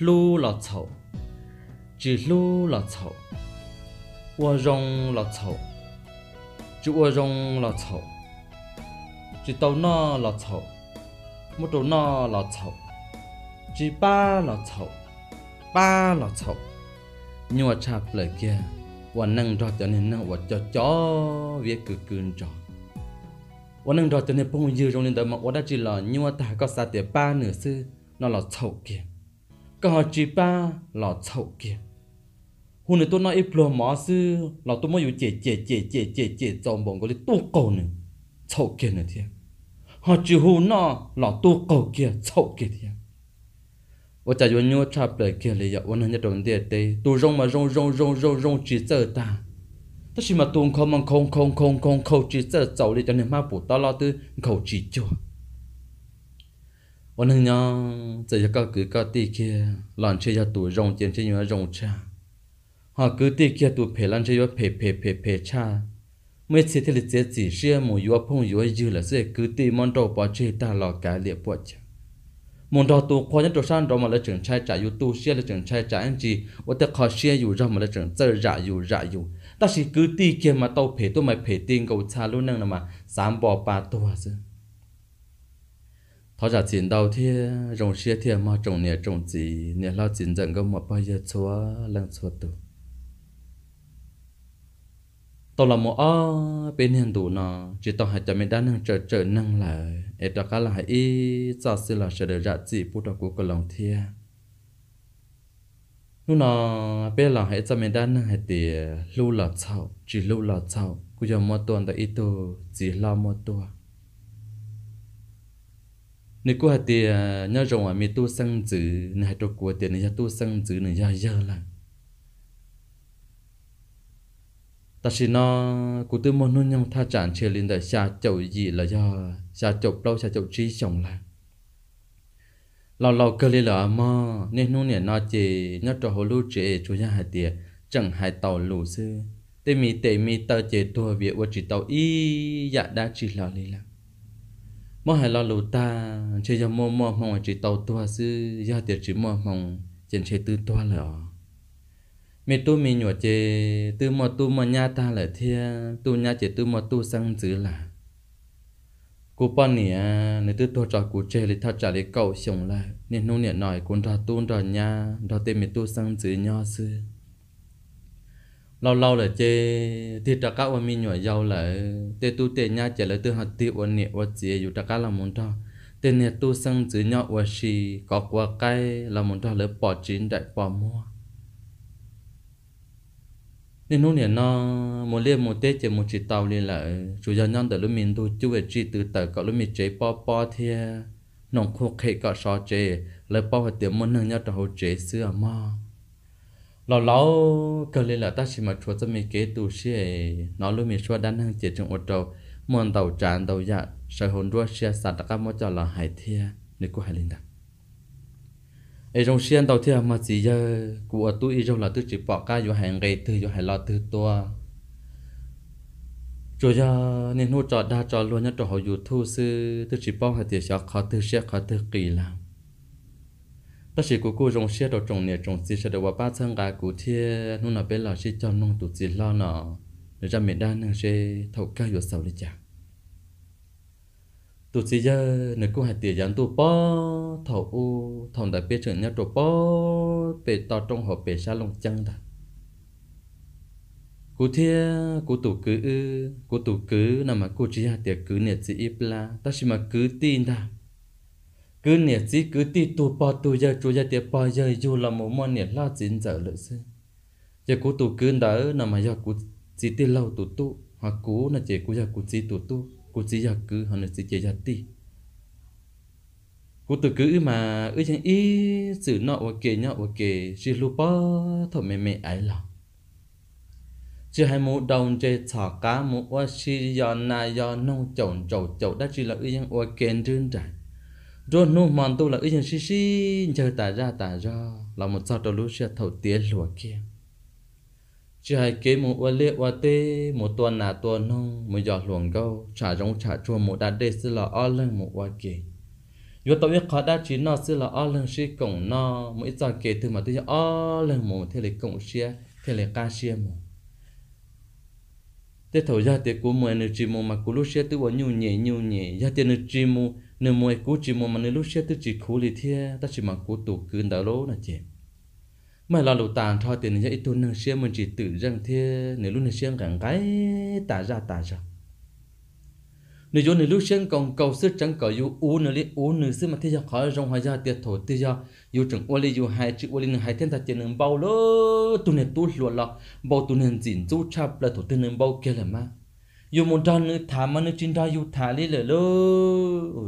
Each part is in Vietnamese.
lu là chậu chỉ lu là chậu ua rong là chậu chỉ ua rong là chậu chỉ tàu nó là chậu một tàu nó là chậu chỉ ba là chậu ba là chậu nhưng mà chạp lại kia và nâng ra cho nên nâng và cho chó viết cứ cứ cho và nâng ra cho nên bông dư trong nên đời mà và đã chỉ là nhưng mà ta có sa tiền ba nửa sư nó là chậu kia có chỉ ba là chậu kia hôm nay tôi nói ít lừa mà sư là tôi mới chè chè chè chè chè chè trong bóng cái tu cầu nữa chậu kia nữa thiệt họ chỉ hù nó là tu cầu kia chậu kia ta mà mà chỉ chỉ chỉ tư cho วันหนึ่งยังจะยก็คือก็ตีเคียหลานเชียตัวรงเจียนเชียรงชาหาคือตีเคียตัวเพลันเชียเพเพเพเพชาไม่เสียที่เสียจีเชียหมูยัวพงยัวยือละเสียคือตีมันโตปอเชตาหลอกกาเลียปวดชามนดอตัวควายตัวสั้นดอมาละจึงชายจ่าอยู่ตู้เชียละจึงชายจ่าอันจีว่าแต่ขอเชียอยู่เรามาละจึงเจอจ่าอยู่จ่าอยู่แต่สิคือตีเคียมาโตเพตัวไม่เพติงกูชาลุ่นนั่งนะมาสามบ่อปลาตัวเสีย họ giả chiến đầu thì rồng xe thì mà trồng nè trồng gì nè lao chiến dần có một bao giờ chúa lăng chúa tử tôi là một ở bên hiện đủ nó chỉ tôi hãy cho mình đang nâng trở trở nâng lại để cho các là hãy ý cho sự là sẽ được ra trị, bút đầu của lòng thia lúc nó bên là hãy cho mình đang nâng hãy thì lưu là chậu chỉ lưu là sau, cứ giờ một tuần tại ít tu chỉ lo một tuần nếu có hạt thì nhớ rằng à mi tu sang chữ này cho cô tiền này tu sang chữ này nhớ nhớ là ta chỉ nó cô tư môn nhân nhung tha chán chia lên đời xa chậu gì là do xa chậu đâu xa chậu trí chồng là lâu lâu cơ lên là mò nên nôn nè nó chỉ nhớ cho hồ lưu chế chú nhà hạt thì chẳng hại tàu lù sư tê mi tê mi tờ chế tua việc và chỉ tàu y dạ đã chỉ là lên là mò hay lo lù ta chơi cho mò mò mong chỉ tàu toa sư do tiệt chỉ mò mong chân chơi tư toa lỡ mẹ tu mẹ nhỏ chơi tư mò tu mò nha ta lỡ thia tu nha chê tư mò tu sang dữ là cú bọn nè nếu tư tua trò cú chơi thì thao trả lấy cậu xong lại nên nô nè nói cũng ra tu ra nha ra tên mẹ tu sang dữ nho xưa lâu lâu là chế thì trà cá của mình nhỏ giàu là tê tu tê nha chế là từ hạt tiêu của nè của chị dù trà cá là muốn cho tê nè tu sang chữ nhỏ của xì, có quả cây là muốn cho lấy bỏ chín đại bỏ mua nên lúc này nó một liên một tết chỉ một chỉ tàu liền là chủ gia nhân từ lúc mình tu chú về chỉ từ từ cậu lúc mình chế bỏ bỏ thia nòng khô khệ cậu so chế lấy bỏ và tiếng muốn nâng nhau trong hồ chế xưa mà lão lão cơ lên là ta chỉ mà chúa cho mình kế tù xe nó luôn mình chúa đánh hàng chế trong ô tô muốn tàu tràn tàu dạ sở hồn đua xe sạt các mối cho là hải thia nếu có hải linh đặt ở trong xe tàu thia mà chỉ giờ của ở tôi trong là tôi chỉ bỏ ca vô hàng ngày từ vô hải lo từ tua chúa giờ nên hỗ trợ đa trợ luôn nhất cho họ dù thu sư tôi chỉ bỏ hải tiền sẽ khó từ xe khó từ kỳ lắm ta chỉ cô cô trong xe đầu trong nè trong xe đầu và ba thân gà cụ thiê nó bé lò xe cho nông tụt gì lo nọ để ra miền đan năng xe thầu cao vừa sầu đi chả tụt gì giờ nè cô hai tiền dán tụ po thầu u thầu đã biết chuyện nhau tụ po bề to trong hộp bé xa lông chân đã cụ thiê cụ tụ cứ cụ tụ cứ nằm mà cô chỉ hai tiền cứ nè chỉ ít la ta chỉ mà cứ tin đã cứ nhiệt gì cứ ti tu po tu giờ chú giờ ti po giờ dù là một món nhiệt la chín giờ lợi sư giờ cú tu cứ đỡ nằm mà giờ cú chỉ ti lâu tu tu hoặc cú là chỉ cú giờ cú chỉ tu tu cú chỉ giờ cứ hoặc là chỉ chỉ giờ ti cú tu cứ mà ư chẳng ý sự nọ ok kề nhọ và kề chỉ lu po thôi mẹ mẹ ấy lòng chỉ hai mũ đồng chế thọ cá mũ oa si yon na yon nông chồng chầu chầu đã chỉ là ư chẳng oa kền trơn trải rồi nu mòn tôi là ý nhân xí xí chờ tả ra tả ra là một sao đầu lúc sẽ thầu tía lùa kia chỉ hai kế một ô liệu ô tế một tuần nà tuần nông một giọt luồng gâu trả giống trả chua một đá đê sẽ là o lưng một ô kê yo tôi biết khó đa chỉ nó sẽ là o lưng xí cổng nó một ít giọt kê từ mà tôi cho o lưng một thế lấy cổng xia thế lấy ca xia một thế thầu ra thì cũng mười nữ chỉ một mà cú lúc xia tôi bỏ nhu nhẹ nhu nhẹ ra thì nữ chỉ một nếu mày cố chỉ mua mà nếu lúc xưa tôi chỉ cố lì thế ta chỉ mà cố tổ cứng đã lố là chết, mà là lỗ tàn thôi tiền những ít tôi nâng xưa mình chỉ tự rằng thế nếu lúc này xưa gần cái tả ra tả ra nếu chỗ nếu lúc xưa còn cầu sức chẳng cầu yêu u nữa li u nữa xưa mà thế giờ khỏi rong hoa ra tiệt thổ thế giờ yêu chẳng u li yêu hai chữ u li hai thiên ta tiền nâng bao lỗ tuần này tu lúa lọ bao tuần này dịn chú chạp là thổ tiền nâng bao kia là mà อยู่มุดอนนึกถามมันนึกจินดาอยู่ถาลิเลยลู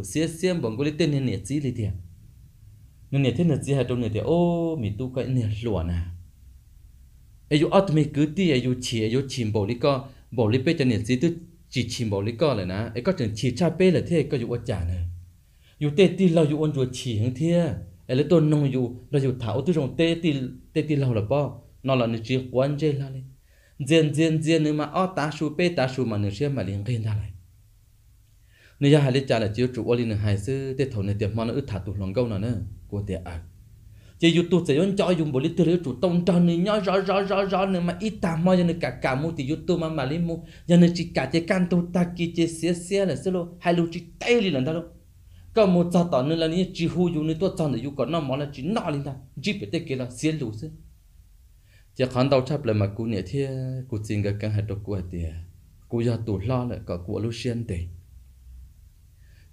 เสียเสียมบังกุลิเต้นเนี่ยเนี่ยจีเลยเดียเนี่ยเท่เนี่ยจีฮะตรงเนี่ยเดียโอ้มีตู้ก็เนี่ยหลวนะไอ้ยูอัตไม่กือตี้อ้ยูเฉียไอ้ยูชิมบอกลิก็บอกลิเป้จะเนี่ยจีตุจีชิมบอกลิก็เลยนะไอ้ก็ถึงฉีชาเป้เลยเท่ก็อยู่อัจานะอยู่เต้ตีเราอยู่อ้นอยู่ฉีทั้งเที่ไอ้เลตัวนงอยู่ เราอยู่ถาอุตุรงเต้ตีเต้ตีเราหรอป่านอนหลับในจีวันเจลาเลย diện diện diện nếu mà ót ta su pe ta su mà nếu xem mà liền cái nào lại, nếu giờ hai lít trả là chiếu chủ ở liền hai sư để thầu này tiệm mà nó ướt thả tụ lòng câu nào nữa của tiệm à chỉ dụ tu sẽ vẫn cho dùng bộ lít thứ chủ tông cho nên nhớ rõ rõ rõ rõ nên mà ít ta mò cho nên cả cả mu thì dụ tu mà mà liền mu cho nên chỉ cả chỉ can tu ta kia chỉ xé xé là xé lo hai lô chỉ tay liền lần đó luôn có một sao tỏ nên là những chỉ hú dùng nên tôi chọn để dụ còn nó mỏ là chỉ nọ liền ta chỉ phải tới kia là xé lù xí chỉ khán đầu chấp là mà cú nhẹ thiê cú xin cái cái hạt đồ của tiề cú giờ tủ lo là cả cú lưu xuyên tiề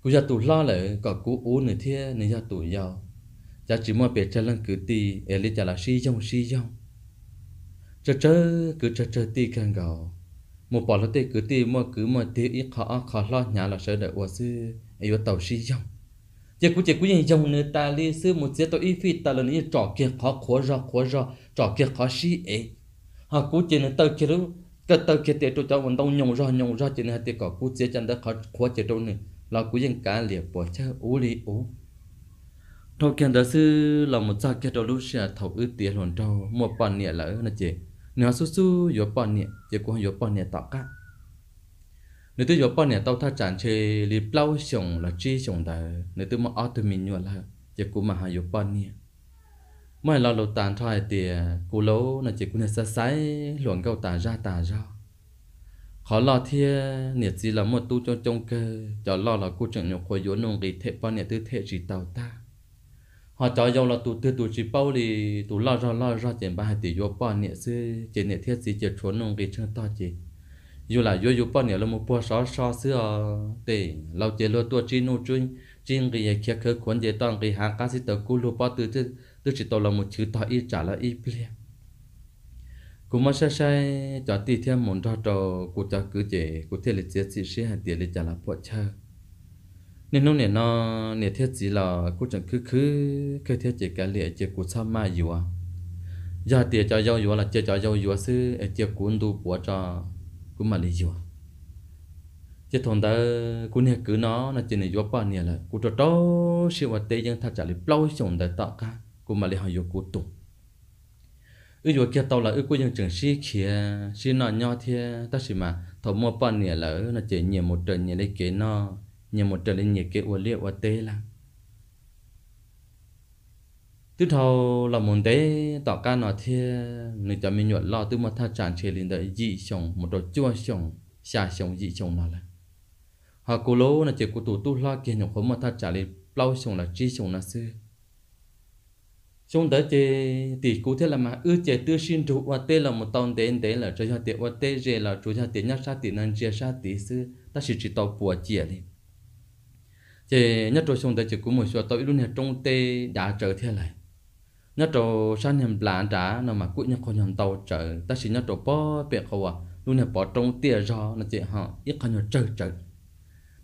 cú giờ tủ lo là cả cú u nữa thiê nữa giờ tủ giàu giờ chỉ mua bể chân lăng cứ ti, ở lý là si trong si trong chờ chờ cứ chờ chờ ti càng gạo một bỏ lót tì cứ ti mua cứ mua tì ít khó khó lo nhà là sợ đợi uất sư ấy tàu si trong chỉ có chỉ có những dòng người ta li sư một chế tôi phi ta lần này trò kia khó khó ra khó ra trò kia khó xí ấy họ cũng chỉ là tao kia đó cái tao kia để tôi cho mình đông nhung ra nhung ra chỉ là để có cũng chế chân đó khó khó chế đâu nữa là cũng dùng cá liệp bỏ chơi ú li ú thôi kia đó sư là một gia kia đó lúc xưa thầu ư tiệt hồn trâu một bản nhẹ là ư là chế nếu su su yếu bàn nhẹ chỉ cũng yếu bản nhẹ tạo cả nếu tôi giúp bọn nhà tao thà chán chơi lì plau xong là chi xong đã nếu tôi mà ở thì mình nhua là chỉ cú mà hay giúp bọn nè, mà lo lo tàn thoại thì cú lâu là chỉ cũng là sai sai luận câu tà ra tà ra khó lo thia nhiệt gì là một tu cho trông cơ cho lo là cú chẳng nhục khối vốn nông kỳ thế bọn nhà tôi thế chỉ tàu ta họ cho dâu là tu tư tu chỉ bao thì tu lo ra lo ra chuyện ba hai tỷ vốn bọn nhà sư chỉ nhiệt thiết gì chỉ trốn nông kỳ chẳng to gì dù là dù dù bao nhiêu là một bộ sáu sáu xưa để lau chế lo tua chi nu chuyên chuyên cái kia khơi cuốn chế toàn cái hàng cá sĩ tàu cú lúa bao từ từ từ chỉ tàu là một chữ tàu ít trả là ít ple cũng mà sai sai cho ti thêm một trò trò của cho cứ chế của thế là chế sĩ sĩ hàng tiền để trả là bộ chơi nên lúc này nó nè thiết chỉ la cô chẳng cứ cứ cái thiết chỉ cái lệ chỉ của sao mà dù à giờ tiền cho dâu dù là chơi cho dâu dù sư chơi cuốn đủ bộ cho กูมาเลยจัวจะทนแต่กูเนี่ยคือน้อนะจีนี่จัวป่านเนี่ยแหละกูจะโตเชื่อว่าเตยังทักจะเลยเปล่าส่งแต่ต่อกันกูมาเลยหายกูตุ่มอือจัวเกี่ยวตัวละอือกูยังจึงชี้เขียชี้นอนย่อเทียตั้งสิมาทอมัวป่านเนี่ยแหละนะจีเนี่ยหมดเดินเนี่ยเลยเก๋น้อเนี่ยหมดเดินเลยเนี่ยเก๋อวเลียวอเตละ tu thâu là một đấy tỏ ca nó thì người ta mình nhuận lo tu mà tha tràn chế lên đấy dị chồng một đồ chua chồng xa chồng dị chồng nó là họ cố lố là chỉ cố tu tu lo kia nhộng không mà tha trả lên lâu chồng là chi chồng là sư chúng tới chế thì cụ thế là mà ư chế tư xin trụ và tê là một tông tê tê là cho cho tê và tê rề là chủ cho tê nhát sa tê năng chia sa tê sư ta chỉ chỉ tàu bùa chia đi chế nhất rồi chúng tới chế cũng một số tàu luôn là trong tê đã trở thế lại nhớ trò sao nhầm lãn trả nó mà cũ nhớ con nhầm tàu chở ta chỉ nhớ trò à. bỏ biển khâu à luôn là bỏ trong tiền gió nó chỉ họ ít con nhớ chở chở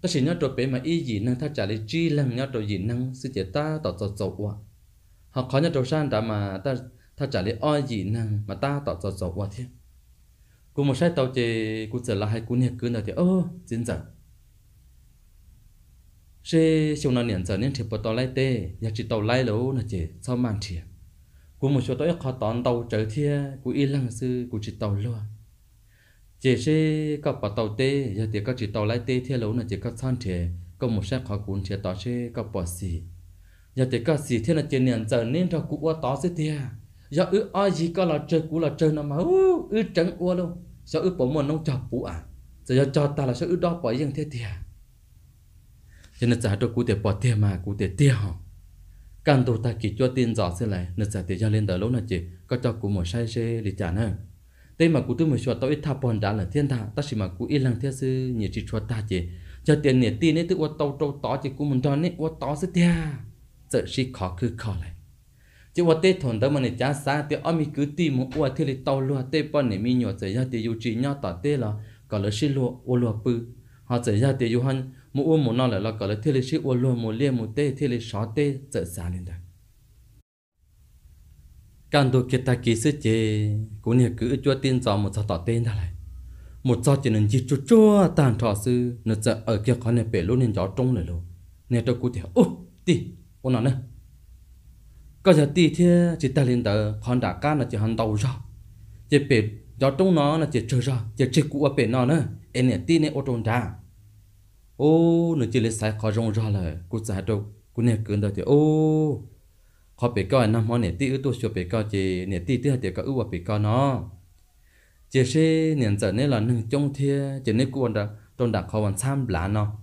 ta chỉ nhớ trò bé mà ý gì năng ta trả lấy chi làm nhớ trò gì năng sự chỉ ta tỏ tỏ tỏ à họ khó nhớ trò sao trả mà ta ta trả lấy o gì năng mà ta tỏ tỏ tỏ à thế cú một sai tàu chỉ cú sợ lại hay cú nhẹ cứ nào thì ơ chín giờ, sẽ sau nó nhận giờ nên thì bắt tàu lại tê, giờ chỉ tàu lại lâu là chỉ sau màn thiệt của một số tôi khó tón tàu trở thia của y lăng sư của chỉ tàu luôn chỉ sẽ có bỏ tàu tê giờ thì có chỉ tàu lại tê thia lâu là chỉ có san thể có một sát khó cuốn chỉ tàu sẽ có bỏ xì giờ thì có xì thia là chỉ niệm giờ nên cho cụ tàu sẽ thia giờ ư ai gì có là chơi cụ là chơi nó mà ư ư trắng ua luôn giờ ư bỏ một nông chọc cụ à giờ cho ta là sẽ ư đó bỏ riêng thế thia cho nên giờ tôi cụ để bỏ tiền mà cụ để tiêu càng tụ ta kỳ cho tiền rõ xin lại nên sẽ tiền cho lên đỡ lâu là chỉ có cho cụ một sai xe để trả nữa tên mà cụ tôi một chuột tôi ít tháp bòn đã là thiên thạ, ta chỉ mà cụ ít lăng theo sư nhiều chỉ chuột ta chỉ cho tiền nhiệt tin ấy tức qua tàu trâu tó chỉ cụ muốn đoan ấy ô tó sẽ tia sợ chỉ khó cứ khó lại chỉ qua Tết thồn đó mà này cha xa thì ông mình cứ tìm một qua thì lấy tàu luôn, tê bòn này mình nhọ sẽ ra thì dù chỉ nhau tỏ tê là có lỡ xin lúa ô lúa bự họ sợ ra thì dù hơn mu u mu nó là lo gọi là thi lý sĩ u luôn mu liên mu tê thi lý sáu tê tự sản lên đây càng đồ kia ta kỹ sư chế cũng nhờ cứ cho tin rõ một sao tỏ tên ra lại một sao chỉ nên chỉ cho cho tàn thọ sư nó ở kia khó này bể luôn nên gió trông lại luôn nên tôi cụ thể ô tì ô nó nè có giờ tì thế chỉ ta lên tờ còn đã cá là chỉ hàng đầu ra chỉ bể gió trông nó là chỉ chờ ra chỉ chỉ cụ ở bể nó nè em này tì này ô trông ra ô nó chỉ lấy sai khó rong ra là cú sai đâu cú nè cứng đó thì ô khó bị coi năm món nè tí ư tôi sửa bị coi chỉ nè tí tí hạt thì có ưu bị coi nó chỉ xe nè giờ nè là nâng trong thia chỉ nè cuốn đó trong đảng khó vẫn sam lá nó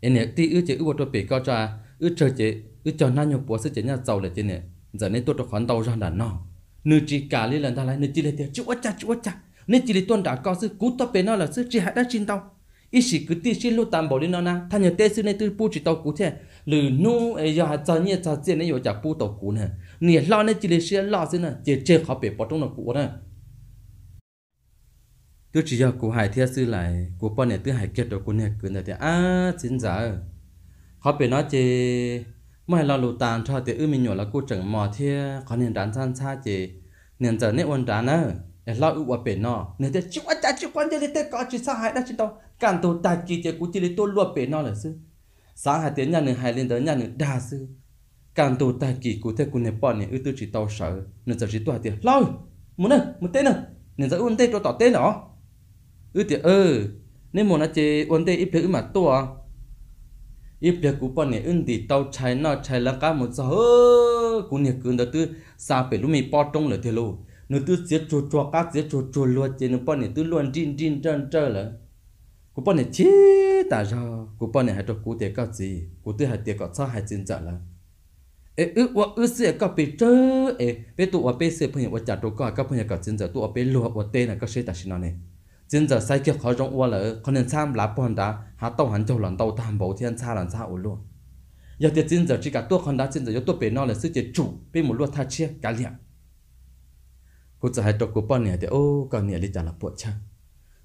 em nè tí ư chỉ ưu tôi bị coi cho ư chơi chỉ ư cho nãy nhục bố sẽ chỉ nhà giàu là chỉ nè giờ nè tôi tôi khoản đầu ra đàn nó nữ chỉ cả lý lần ta lại nữ chỉ lấy tiền chú ớt cha chú ớt cha nên chỉ lấy tuần đã coi sự cú tập bên nó là sự chỉ hại đã chín tao ít chỉ cứ tiếc chỉ lúc tạm bỏ đi nó na thằng nhà tết xưa này tôi bu chỉ tàu cũ thế lử nu ấy giờ hạt chân nhà chân tiền này giờ chả bu tàu cũ nè nè lo này chỉ là xe lo xin nè chỉ chơi khó bị bỏ trong nó cũ nè tôi chỉ giờ cụ hải thiết sư lại cụ bọn này tôi hải kết đồ cụ này cứ nói thế à xin giả khó bị nói chỉ mai lo lụt tàn cho thì ư mình nhỏ là cụ chẳng mò thiết có nên đàn san xa chỉ nên giờ nên ôn đàn nữa để lo ưu ở bên nó nếu thế chịu ăn chả chịu quan thế thế có chỉ sang hải đã trên đâu càng tổ tài kỳ thế cũng chỉ lấy tôi luôn bên nó là sư sáng hai tiếng nhà nữa hai lên tới nhà nữa đa sư càng tổ tài kỳ cũng thế cũng nên bỏ này ưu tư chỉ tàu sợ nên giờ chỉ tôi thì lo muốn nữa muốn tên nữa nên giờ uốn tên cho tỏ tên nó ưu tiền ơ, ờ, nên muốn là chơi uốn tên ít thứ mà tôi ít việc cũng bọn này ưng thì tàu chạy nó chạy là cả một giờ cũng nhiều cứ đó tư sao phải lúc mình bỏ trong là thế luôn nó tu giết chua chua cá giết chua chua luôn chứ nó bọn này tu luôn din din trơn trơn là cô bọn này chết ta ra cô bọn này hay cho cô tiền cái gì cô tu hay tiền cái sao hay chân trả là ê ư wa ư sẽ có bị trơ ê bé tụ wa bé sẽ phải wa trả đồ cả các phải cái chân trả tụ wa bé lúa wa tê là các sẽ ta xin nó này chân trả sai kia khó trong wa là con nên sam lá bọn đã hạ tàu hắn châu lần tàu tham bầu thiên xa lần xa ủ luôn giờ thì chân trả chỉ cả tu con đã chân trả cho tu bé nó là sự chế chủ bên một lúa tha chia cả liệt cô sẽ hãy cho cô bọn nè thì ô con nè đi trả là bộ cha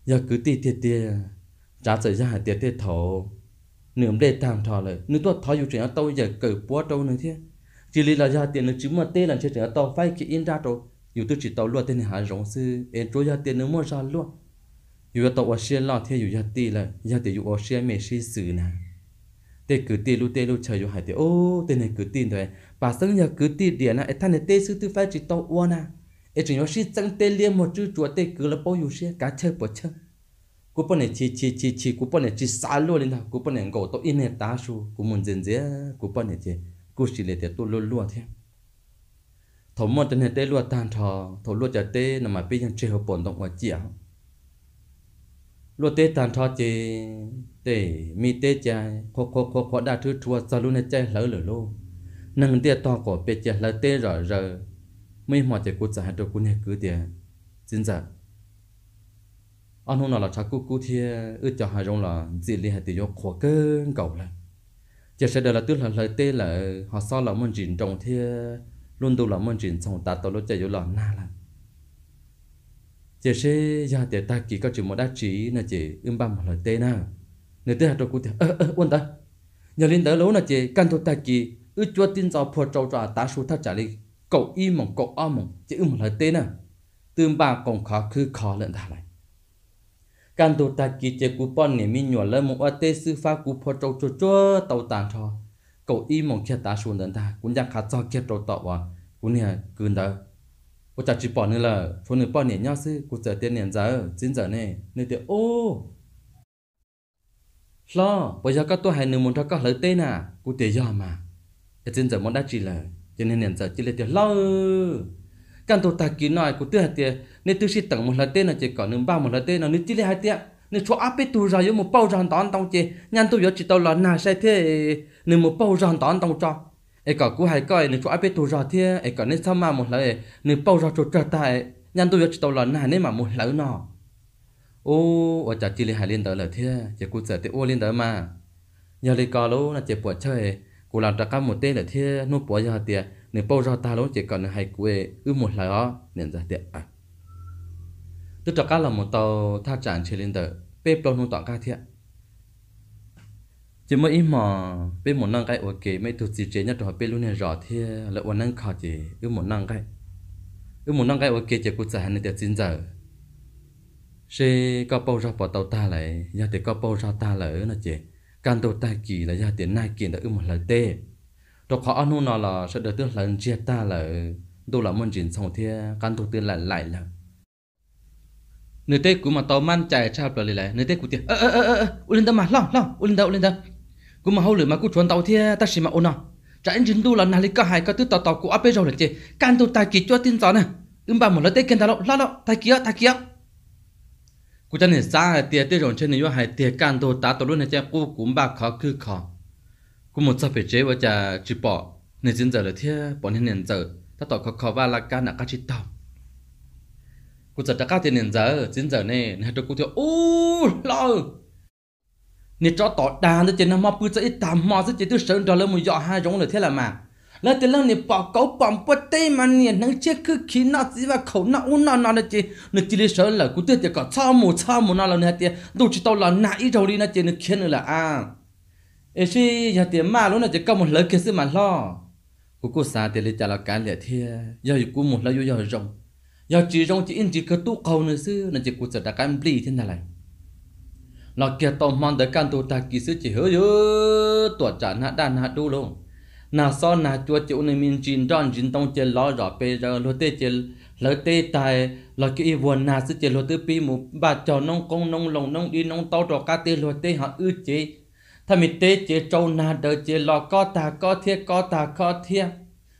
giờ cứ ti tì tì trả xảy ra hãy tì tì thổ nửa đề tạm thọ lại nếu tôi thọ dù chuyện tao giờ Cởi bó đâu nữa thế chỉ lý là ra tiền nó chứng mà tê là chuyện tao phải cái in ra rồi dù tôi chỉ tao luôn tên hà rộng sư em trôi ra tiền nó mua ra luôn dù tao ở xe lo thế dù ra tì là ra tiền dù ở xe mẹ xe xử nè tê cứ tì lu tê lu chờ dù hai tê ô tên này cứ tin thôi. bà sưng giờ cứ tì điện à em thằng này tê sư tư phải chỉ tao uo nè ít chỉ nó chỉ tăng tê liêm một chút chúa tê cứ là bao nhiêu xe cá chơi bớt chơi cú bọn này chỉ chỉ chỉ chỉ cú bọn này chỉ xả luôn lên nào cú bọn này gõ tôi in hết tá số cú muốn dần dễ cú bọn này chỉ cú chỉ để tôi luôn luôn thế thầu môn trên hết tê luôn tan thò thầu luôn chả tê nằm mà bây giờ chơi hợp bọn động ngoài chĩa luôn tê tan thò chỉ tê mi tê chai khó khó khó khó đa thứ chúa sao luôn này chơi lỡ lỡ luôn nâng tê to cổ bây giờ lỡ tê rồi rồi mấy mà thì cô trả hết đồ cún hết cứ tiền chính giờ anh hùng nào là cha cố cố thì ước cho hai rong là gì liên hệ thì do khóa cơ cầu lại giờ sẽ đợi là tức là lời tê là họ sau là muốn chuyển trồng thì luôn đâu là muốn chuyển xong ta tao lúc chạy vô là na là giờ sẽ giờ để ta kỳ các chữ một đá chỉ là chỉ ưng ba một lời tê na người tê hạt đồ cô thì ơ ơ quên ta nhờ lên tới lâu là chỉ căn thuộc ta kỳ ước cho tin cho phật trâu trà tá số thắt trả đi cậu y mong cậu o mong chỉ ưng một lời tên à tương ba còn khó cứ khó lợn thả này, can tổ ta kỳ chế cú bọn nè mi nhỏ lên một ở tê sư pha cú phò trâu chua chua tàu tàn cho cậu y mong kia ta xuống đến ta cũng giang khá cho kia trâu tọt à cũng nè cứ đỡ cô chả chỉ bọn nữa là phụ nữ bọn nè nhau sư cô chờ tiền nè giờ chín giờ nè nè tiền ô lo bây giờ các tôi hãy nửa muốn cho các lời tên à cô tiền do mà chín giờ muốn đã chỉ lời cho nên nhận giờ chỉ là tiền lâu. căn tổ ta kỹ nói của tôi hạt tiền nên tôi sẽ tặng một lần tên là chỉ có nên ba một lần tên là nên chỉ là hai tiền nên chỗ áp tu ra giống một bao răng tón tông chị nhăn tôi giống chỉ tao là nào sai thế nên một bao răng tón tông cho ai cả cú hai coi nên chỗ áp tu ra thế ai cả nên sao mà một lần nên bao ra chỗ trở tại nhăn tôi giống chỉ tao là nào nên mà một lần nọ ô ở chợ chỉ là hai liên tới là thế chỉ cú giờ tôi ô liên tới mà nhờ lấy cò lô là chỉ buồn chơi cô làm ra các một tên là thế nó bỏ ra tiệt nên bỏ ra ta luôn chỉ cần hai quê ư một lại đó nên ra tiệt à tức cho các là một tàu tha chẳng trên lên tờ bếp bao nhiêu tọa ca thiệt chỉ mới im mà bên một năng cái ok mấy tụt gì chế nhất rồi bên luôn này rõ thiệt là một năng khó chỉ ư một năng cái ư một năng cái ok chỉ cũng giải hành tiệt chín giờ sẽ có bao ra bỏ tàu ta lại nhà tiệt có bao ra ta lại nó chỉ กันตัวตายกี่ระยะเตียนนายกินแต่อึมหลายเต้ตัวขออนุนอละสะเดือดตัวหลังเจียตาเลยดูละมันจินสองเทียกันตัวเตือนหลายหลายละเนื้อเต้กูมาต่อมั่นใจชาบเลยแหละเนื้อเต้กูเตียเออเออเออเอออุลินดามาล่องล่องอุลินดาอุลินดากูมาเฮาหรือมากูชวนเตาเทียตาชิมาโอนอจะอินจินดูละนาฬิกาหายก็ตื้อต่อต่อกูอัพไปเราเลยเจกันตัวตายกี่จ้วตินจอนะอึมบ่าหมดแล้วเต้กันตาลอลอลอตายกี่อ่ะตายกี่อ่ะกูจะเนี่ยซ่าเตียเตียรอนเช่นนี้ว่าหายเตียการโดตาตัวรุ่นเนี่ยจะกูกุมบาขอคือขอกูหมดจะไปเจ๊ว่าจะจีปอเนี่ยจินเจอเลยเที่ยปอนเนี่ยเจอถ้าต่อขอขอว่าละกันอ่ะก็ชิดตอบกูจะตะก้าเตียเนี่ยเจอจินเจอเนี่ยนะตัวกูเที่ยโอ้ลอเนี่ยจอต่อดานจะเจนน้ำมาปืนจะอีตามมาจะเจนตัวเสริมดอลเลยมึงย่อห้าจงเลยเที่ยละมาแล้วแต่เรื่องเนี่ยปอกเขาปอมปเต้มันเนี่ยนั่งเชื่อคือขี้นอจีว่าเขาหน้าอุ้นนอนนอนนะจีนึกจีเลยเฉยเลยกูเตี้ยเตี้ยก็ชอบหมูชอบหมูนอนแล้วเนี่ยเตี้ยดูจิตเอาหลานหน้าอีเจ้าดีนะจีนึกเขียนเลยอ่ะเอ้ชีอย่าเตี้ยมาแล้วนะจีก็มันเลิกเกิดซึ่งมันล่อกูกูสาเตี้ยเลยจะละการเหลือเทียอย่าอยู่กูหมดแล้วอยู่อย่าจงอย่าจีจงจีอินจีก็ตู้เขาเนื้อซื้อนั่นจีกูจะดักการบลีที่นั่นแหละเราเกี่ยวต่อมันเด็กการตัวตากี่ซื้อจีเฮ้ยตัวจานหน้าด้านหน้าดูลง na so na chua chịu này miền chín đòn chín tông chơi lo rõ pe rồi lô tê chơi lô tê tài lô cái vườn na sẽ chơi lô tê pi một ba cho nông công nông lồng nông đi nông tao trò cá tê lô tê họ ư chế tham mít tê chế trâu na đờ chế lo co ta co thiệt co ta co thiệt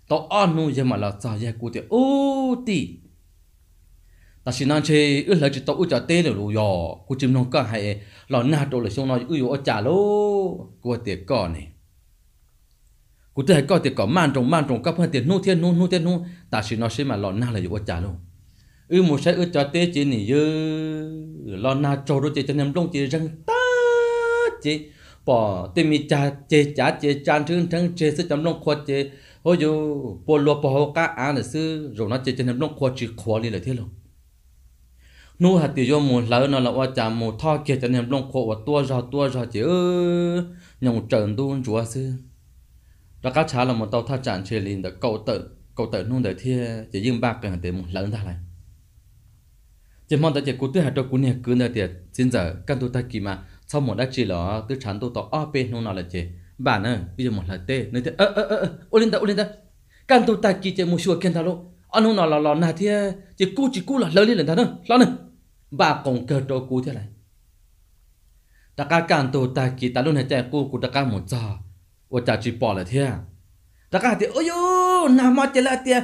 tao ăn nu giờ mà là sao giờ cụ tê ô tì ta xin nói chơi ư lỡ chỉ tao ư cho tê được rồi cụ chim nông cả hay lò na trâu lại xong nói ư ở trả lô cụ tê cỏ này กูจะให้ก็เตียก่อม่านตรงม่านตรงก็เพื่อเตียนู่เทียนนู่นู่เทียนนู่ตาชินอชิมาหลอนหน้าเลยอยู่วัาจ่าลงอือหมูใช้อือจอเตจีนี่เยอะหลอนหน้าโจรเจจะนำลงจีจังตาเจปอเตมีจ่าเจจ่าเจจานทึ่งทั้งเจซึ้อจำลงขวดเจโอ้ยปวดลัวปวดก้าอ่านซื้อรงนั้นเจจะนำลงขวดจีขวดเลยเลยเที่ยลงนู่หัดติโยมูลแล้วนั่นละว่าจามูท่อเกียจะนำลงขวดตัวรอตัวรอเจเออยังเจิญดูนจัวซื้อ ra các cháu là một tàu tha chản trên liền được cậu tự cậu tự nung để thi chỉ riêng ba cái hàng tiền một lớn ra này chỉ mong tới chỉ cú tới hạt cho cú này cứ nơi tiệt xin giờ căn tu ta kỳ mà sau một đã chỉ là tới chán tu tàu op nung nào là chỉ bà nè bây giờ một là tê nơi tiệt ơ ơ ơ ơ ô lên ta ô lên ta căn tu ta kỳ chỉ mua sữa kiên ta luôn anh nung nào là là nà thi chỉ cú chỉ cú là lớn lên lần ta nữa lớn nữa bà còn cờ cho cú thế này ta cả căn tu ta kỳ ta luôn hết chạy cú cú ta cả một giờ 我家去报了天，大家的，哎呦，那么的了的，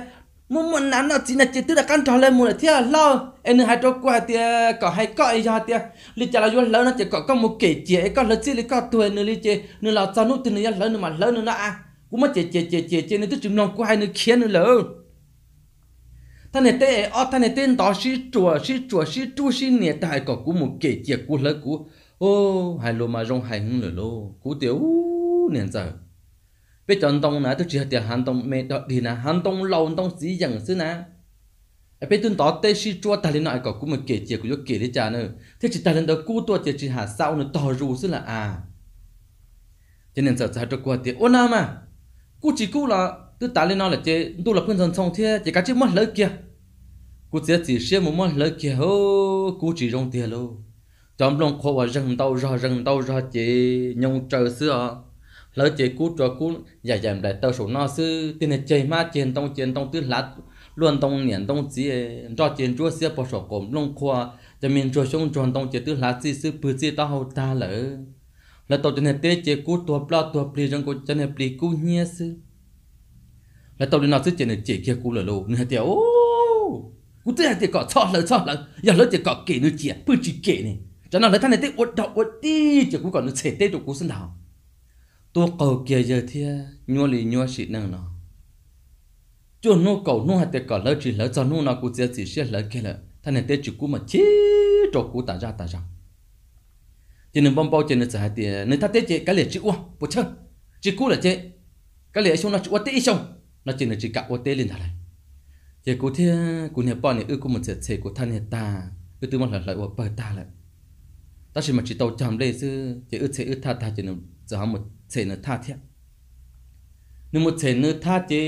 么么那那今那今都来干着了么了天，老，哎你还着怪的，搞还搞一下的，你家了有老那就搞搞么给姐，搞了这里搞对呢，你姐，你老早弄的你要老你嘛老你那啊，我们姐姐姐姐姐你都只能怪你欠你老。ta này tên ở ta này tên đó sĩ chùa sĩ chùa sĩ chu sĩ nè ta hay có cú một kể chuyện cú lỡ cú ô hai lô mà rong hai hung lỡ lô cú tiểu niên giờ biết chọn tông nào tôi chỉ học hạt hàng tông mẹ đó thì nè hàng tông lâu tông gì dần xứ nè à biết tuần tỏ tê si chua ta lên nói có cũng một kể chuyện của kể đấy cha nữa thế chỉ ta lên đó cú tua chỉ chỉ hà sau nữa tỏ rù xứ là à cho nên giờ sao cho qua tiền ôn mà cú chỉ cú là tôi ta lên nói là chế tôi là quân dân sông thế chỉ cả chiếc mất lỡ kia cú chỉ chỉ xem một mất lỡ kia hô cú chỉ rong tiền luôn trong lòng khó và rừng tàu ra rừng tàu ra chế nhung trời xưa lỡ chế cú cho cú giải giải đại tàu số nó sư tin hệ chơi ma chiến tông chiến tông tư lát, luôn tông niệm tông chỉ cho chiến chúa xia bỏ sổ cổm lông khoa cho mình chúa xuống tròn tông chế tư lát gì sư bự gì tao hậu ta lỡ là tàu trên hệ tế chế cú tua pla tua pli trong cú trên hệ pli cú nhia sư là tàu đi nó sư trên hệ chế kia cú lỡ lô nè tiểu ô cú thế thì có cho lỡ cho lỡ giờ lỡ chỉ có kể nữa chỉ bự chỉ kể này cho nó lỡ thằng này tế uất đau uất đi chỉ cú còn nó chế tế tụ cú sinh thảo ตัวเก่าเกียเยอะเทียนัวลีนัวสินังเนาะจนนู่เก่านู่หายแต่ก่อนแล้วจีแล้วจนนู่นากูเจียจีเสียแล้วแค่ละท่านเนี่ยเตจิกูมาชี้จกูตาจ้าตาจ้าจีนึงบอมเป้าจีนึงจะหายเตียนึงท่านเตจิก็เลยจิอ้วปุ๊บเชิงจิกูละเจก็เลยช่วงนั้นจิอ้วเตอีช่วงนั่นจีนึงจิกะอ้วเตลินท่านเลยเจกูเทียกูเนี่ยป้อนเนี่ยเออกูมันเจียเจกูท่านเนี่ยตาเออตัวมันหลับไหลอ้วเปิดตาเลยแต่ฉันมันจิตเอาจำเลยซึ่งเจเออเจเออท่าท่าจีนึงจะหาหมด thế nó tha thiệt nếu một thế nó tha chế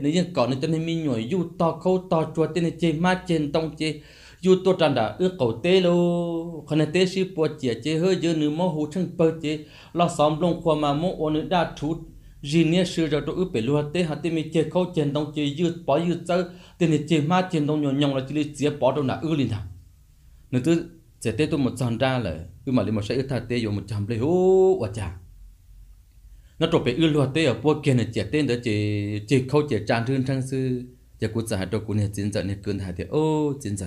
nếu như có nó cho nên mình nhồi dù to câu to chua tên chế má trên tông chế dù to tràn đã ước cầu tế lô còn là tê sư bùa chế chế hơi dư nữ mô hồ chân bơ chế lo xóm lông khoa mà mô ô nữ đa trút gì nè sư rồi tôi ước bể lúa tế hạt tế mi chế câu trên tông chế dư bỏ dư tơ tên chế má trên tông nhồi nhong là chỉ lấy chế bỏ đâu là ước liền thằng nếu thứ sẽ tế tôi một tròn ra là ước mà lấy một sẽ ước tha tế vô một trăm lấy hú và chả nó trộn bị ư luật tê ở bố kia này chỉ tên đó chỉ chỉ khâu chỉ trang thương trang sư chỉ cú giả đồ cú này chính giờ này cơn hại thì ô chính giờ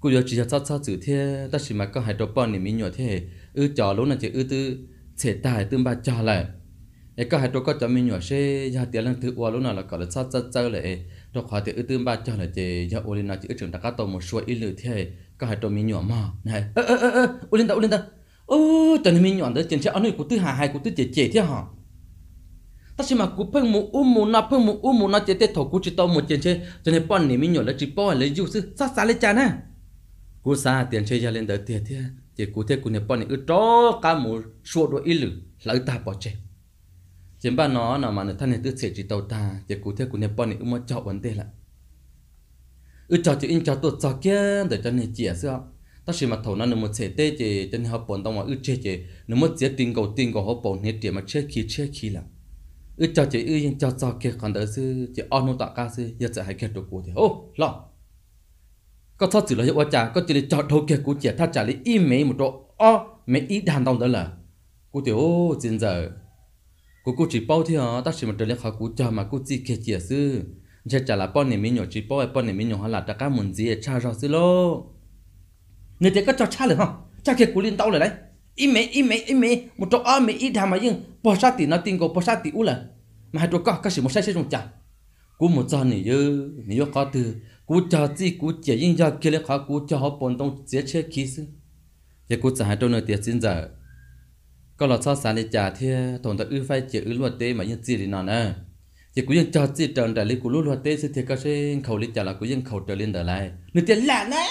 cú giờ chỉ cho sao sao chữ thế ta chỉ mà có hải đồ bọn này mình nhỏ thế ư trò lúc này chỉ ư tư sẽ tài tương ba trò lại để có hải đồ có cho mình nhỏ xe giờ tiền lần thứ qua lúc nào là có là sao sao sao lại đồ khóa thì ư tương ba trò lại chỉ giờ ô lên nào chỉ ư trưởng đã có tàu một số ít lử thế có hại đồ mình nhỏ mà này ơ ơ ơ ơ ô lên đâu ô lên đâu ô tần mình nhọn đó chân chơi anh ấy cũng tư hà hai cũng tư chế chế thế hả ta xem mà cũng phăng mù u mù na phăng mù u mù na chế tết thổ cú chỉ tao một chân chơi cho nên bọn này mình nhọn là chỉ bọn lấy dụ sư sát sát lấy cha nè cú xa tiền chơi ra lên đời thiệt thế chỉ cú thế cú này bọn này ư tró cả mù số đôi ít lử là ta bỏ chơi chỉ ba nó là mà nó thân này tư chế chỉ tao ta chỉ cú thế cú này bọn này ư mà chọn vấn đề là ư chọn chỉ in chọn tổ chọn kia để cho nên chia sữa ta chỉ mà thầu nó nếu một chế tê chế trên họ bổn tông mà ư chế chế nếu một chế tiền cầu tiền cầu họ bổn hết tiền mà chế khí chế khí là ư cho chế ư cho cho kia còn đỡ sư chế ăn nô tạ ca sư giờ sẽ hay kia đồ cũ thì ô lo có thoát xử lý hiệu quả có chỉ cho đầu kia cũ chế ta trả lý im mấy một độ o mấy ít đàn tông đó là cô thì ô chân giờ cô cô chỉ bao thì à, ta chỉ mà trở lại khỏi cô cho mà cô chỉ kia chế sư chế trả là bao này mấy nhỏ chỉ bao bao này mấy nhỏ là ta cả muốn gì cha ra sư lo người ta có cho cha lên không cha kia cố lên tao lại đấy im mẹ im mẹ im mẹ một chỗ ở mẹ ít thằng mà nhưng bỏ sát thì nó tin có bỏ sát thì u là mà hai chỗ có cái sự một sai sẽ trong cha cú một giờ này nhớ nhớ có từ cú cho gì cú chỉ nhưng giờ kia là khó cú cho họ bọn tông dễ chết khí sư giờ cú trả hai chỗ nữa tiền sinh ra, có là cho sáng để cha thì tổn ta ư phải chỉ ư luật tế mà nhân gì thì nó nè chỉ cú dân cho chỉ trần đại lý cú luật tế sẽ thì các sẽ khẩu lý trả là cú dân khẩu trở lên trở lại người tiền lạ nè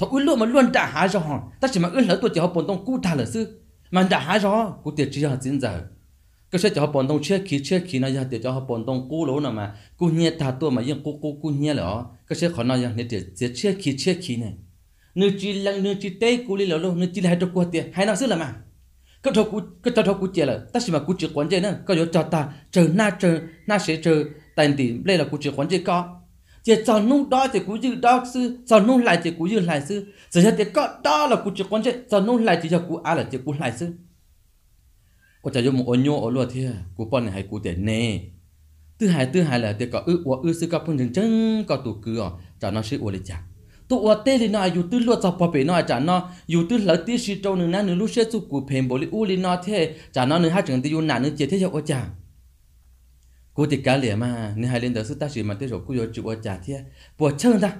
thọ ui lụa mà luôn đã hái rồi hòn ta chỉ mà ước lỡ tôi chỉ học bổn tông cú ta lỡ sư mà đã hái rồi cú tiệt chỉ học diễn giờ cái sẽ cho học bổn tông chết khí chết khí nó giờ tiệt cho học bổn tông cú lỗ nào mà cú nhẹ ta tôi mà yên cú cú cú nhẹ lỡ cái sẽ khó nói rằng nên tiệt tiệt chết khí chết khí này nửa chỉ lăng nửa chỉ tây cú lì lỡ luôn nửa chỉ là hai đôi cua tiệt hai nào sư là mà cái thọ cú cái thọ thọ cú chết lỡ ta chỉ mà cú chỉ quán chế nữa có chỗ cho ta chờ na chờ na sẽ chờ tại thì đây là cú chỉ quán chế có chỉ chọn nung đó thì cú dư đó sư chọn nung lại thì cú dư lại sư giờ giờ thì có đó là cú chỉ quan trọng chọn nung lại thì giờ cú à là chỉ cú lại sư có chả dùng một ôn nhô ở luôn thì cú bọn này hay cú để nè thứ hai thứ hai là thì có ư ủa ư sư có phương chứng chân có tụ cư ở chọn nó sư ủa lịch chả tụ ủa tê thì nó dù tư luật dọc bảo bể nó chả nó dù tư lỡ tí sư trâu nữa nè nữa lúc sẽ giúp cú phèm bổ lý u lý nó thế chả nó nữa hát trường thì dù nản nữa chỉ thế cho ủa chả cô thì cá liền mà nên hai lên đầu sức ta chỉ mà tới rồi cô rồi chịu trả thiệt bỏ chân ta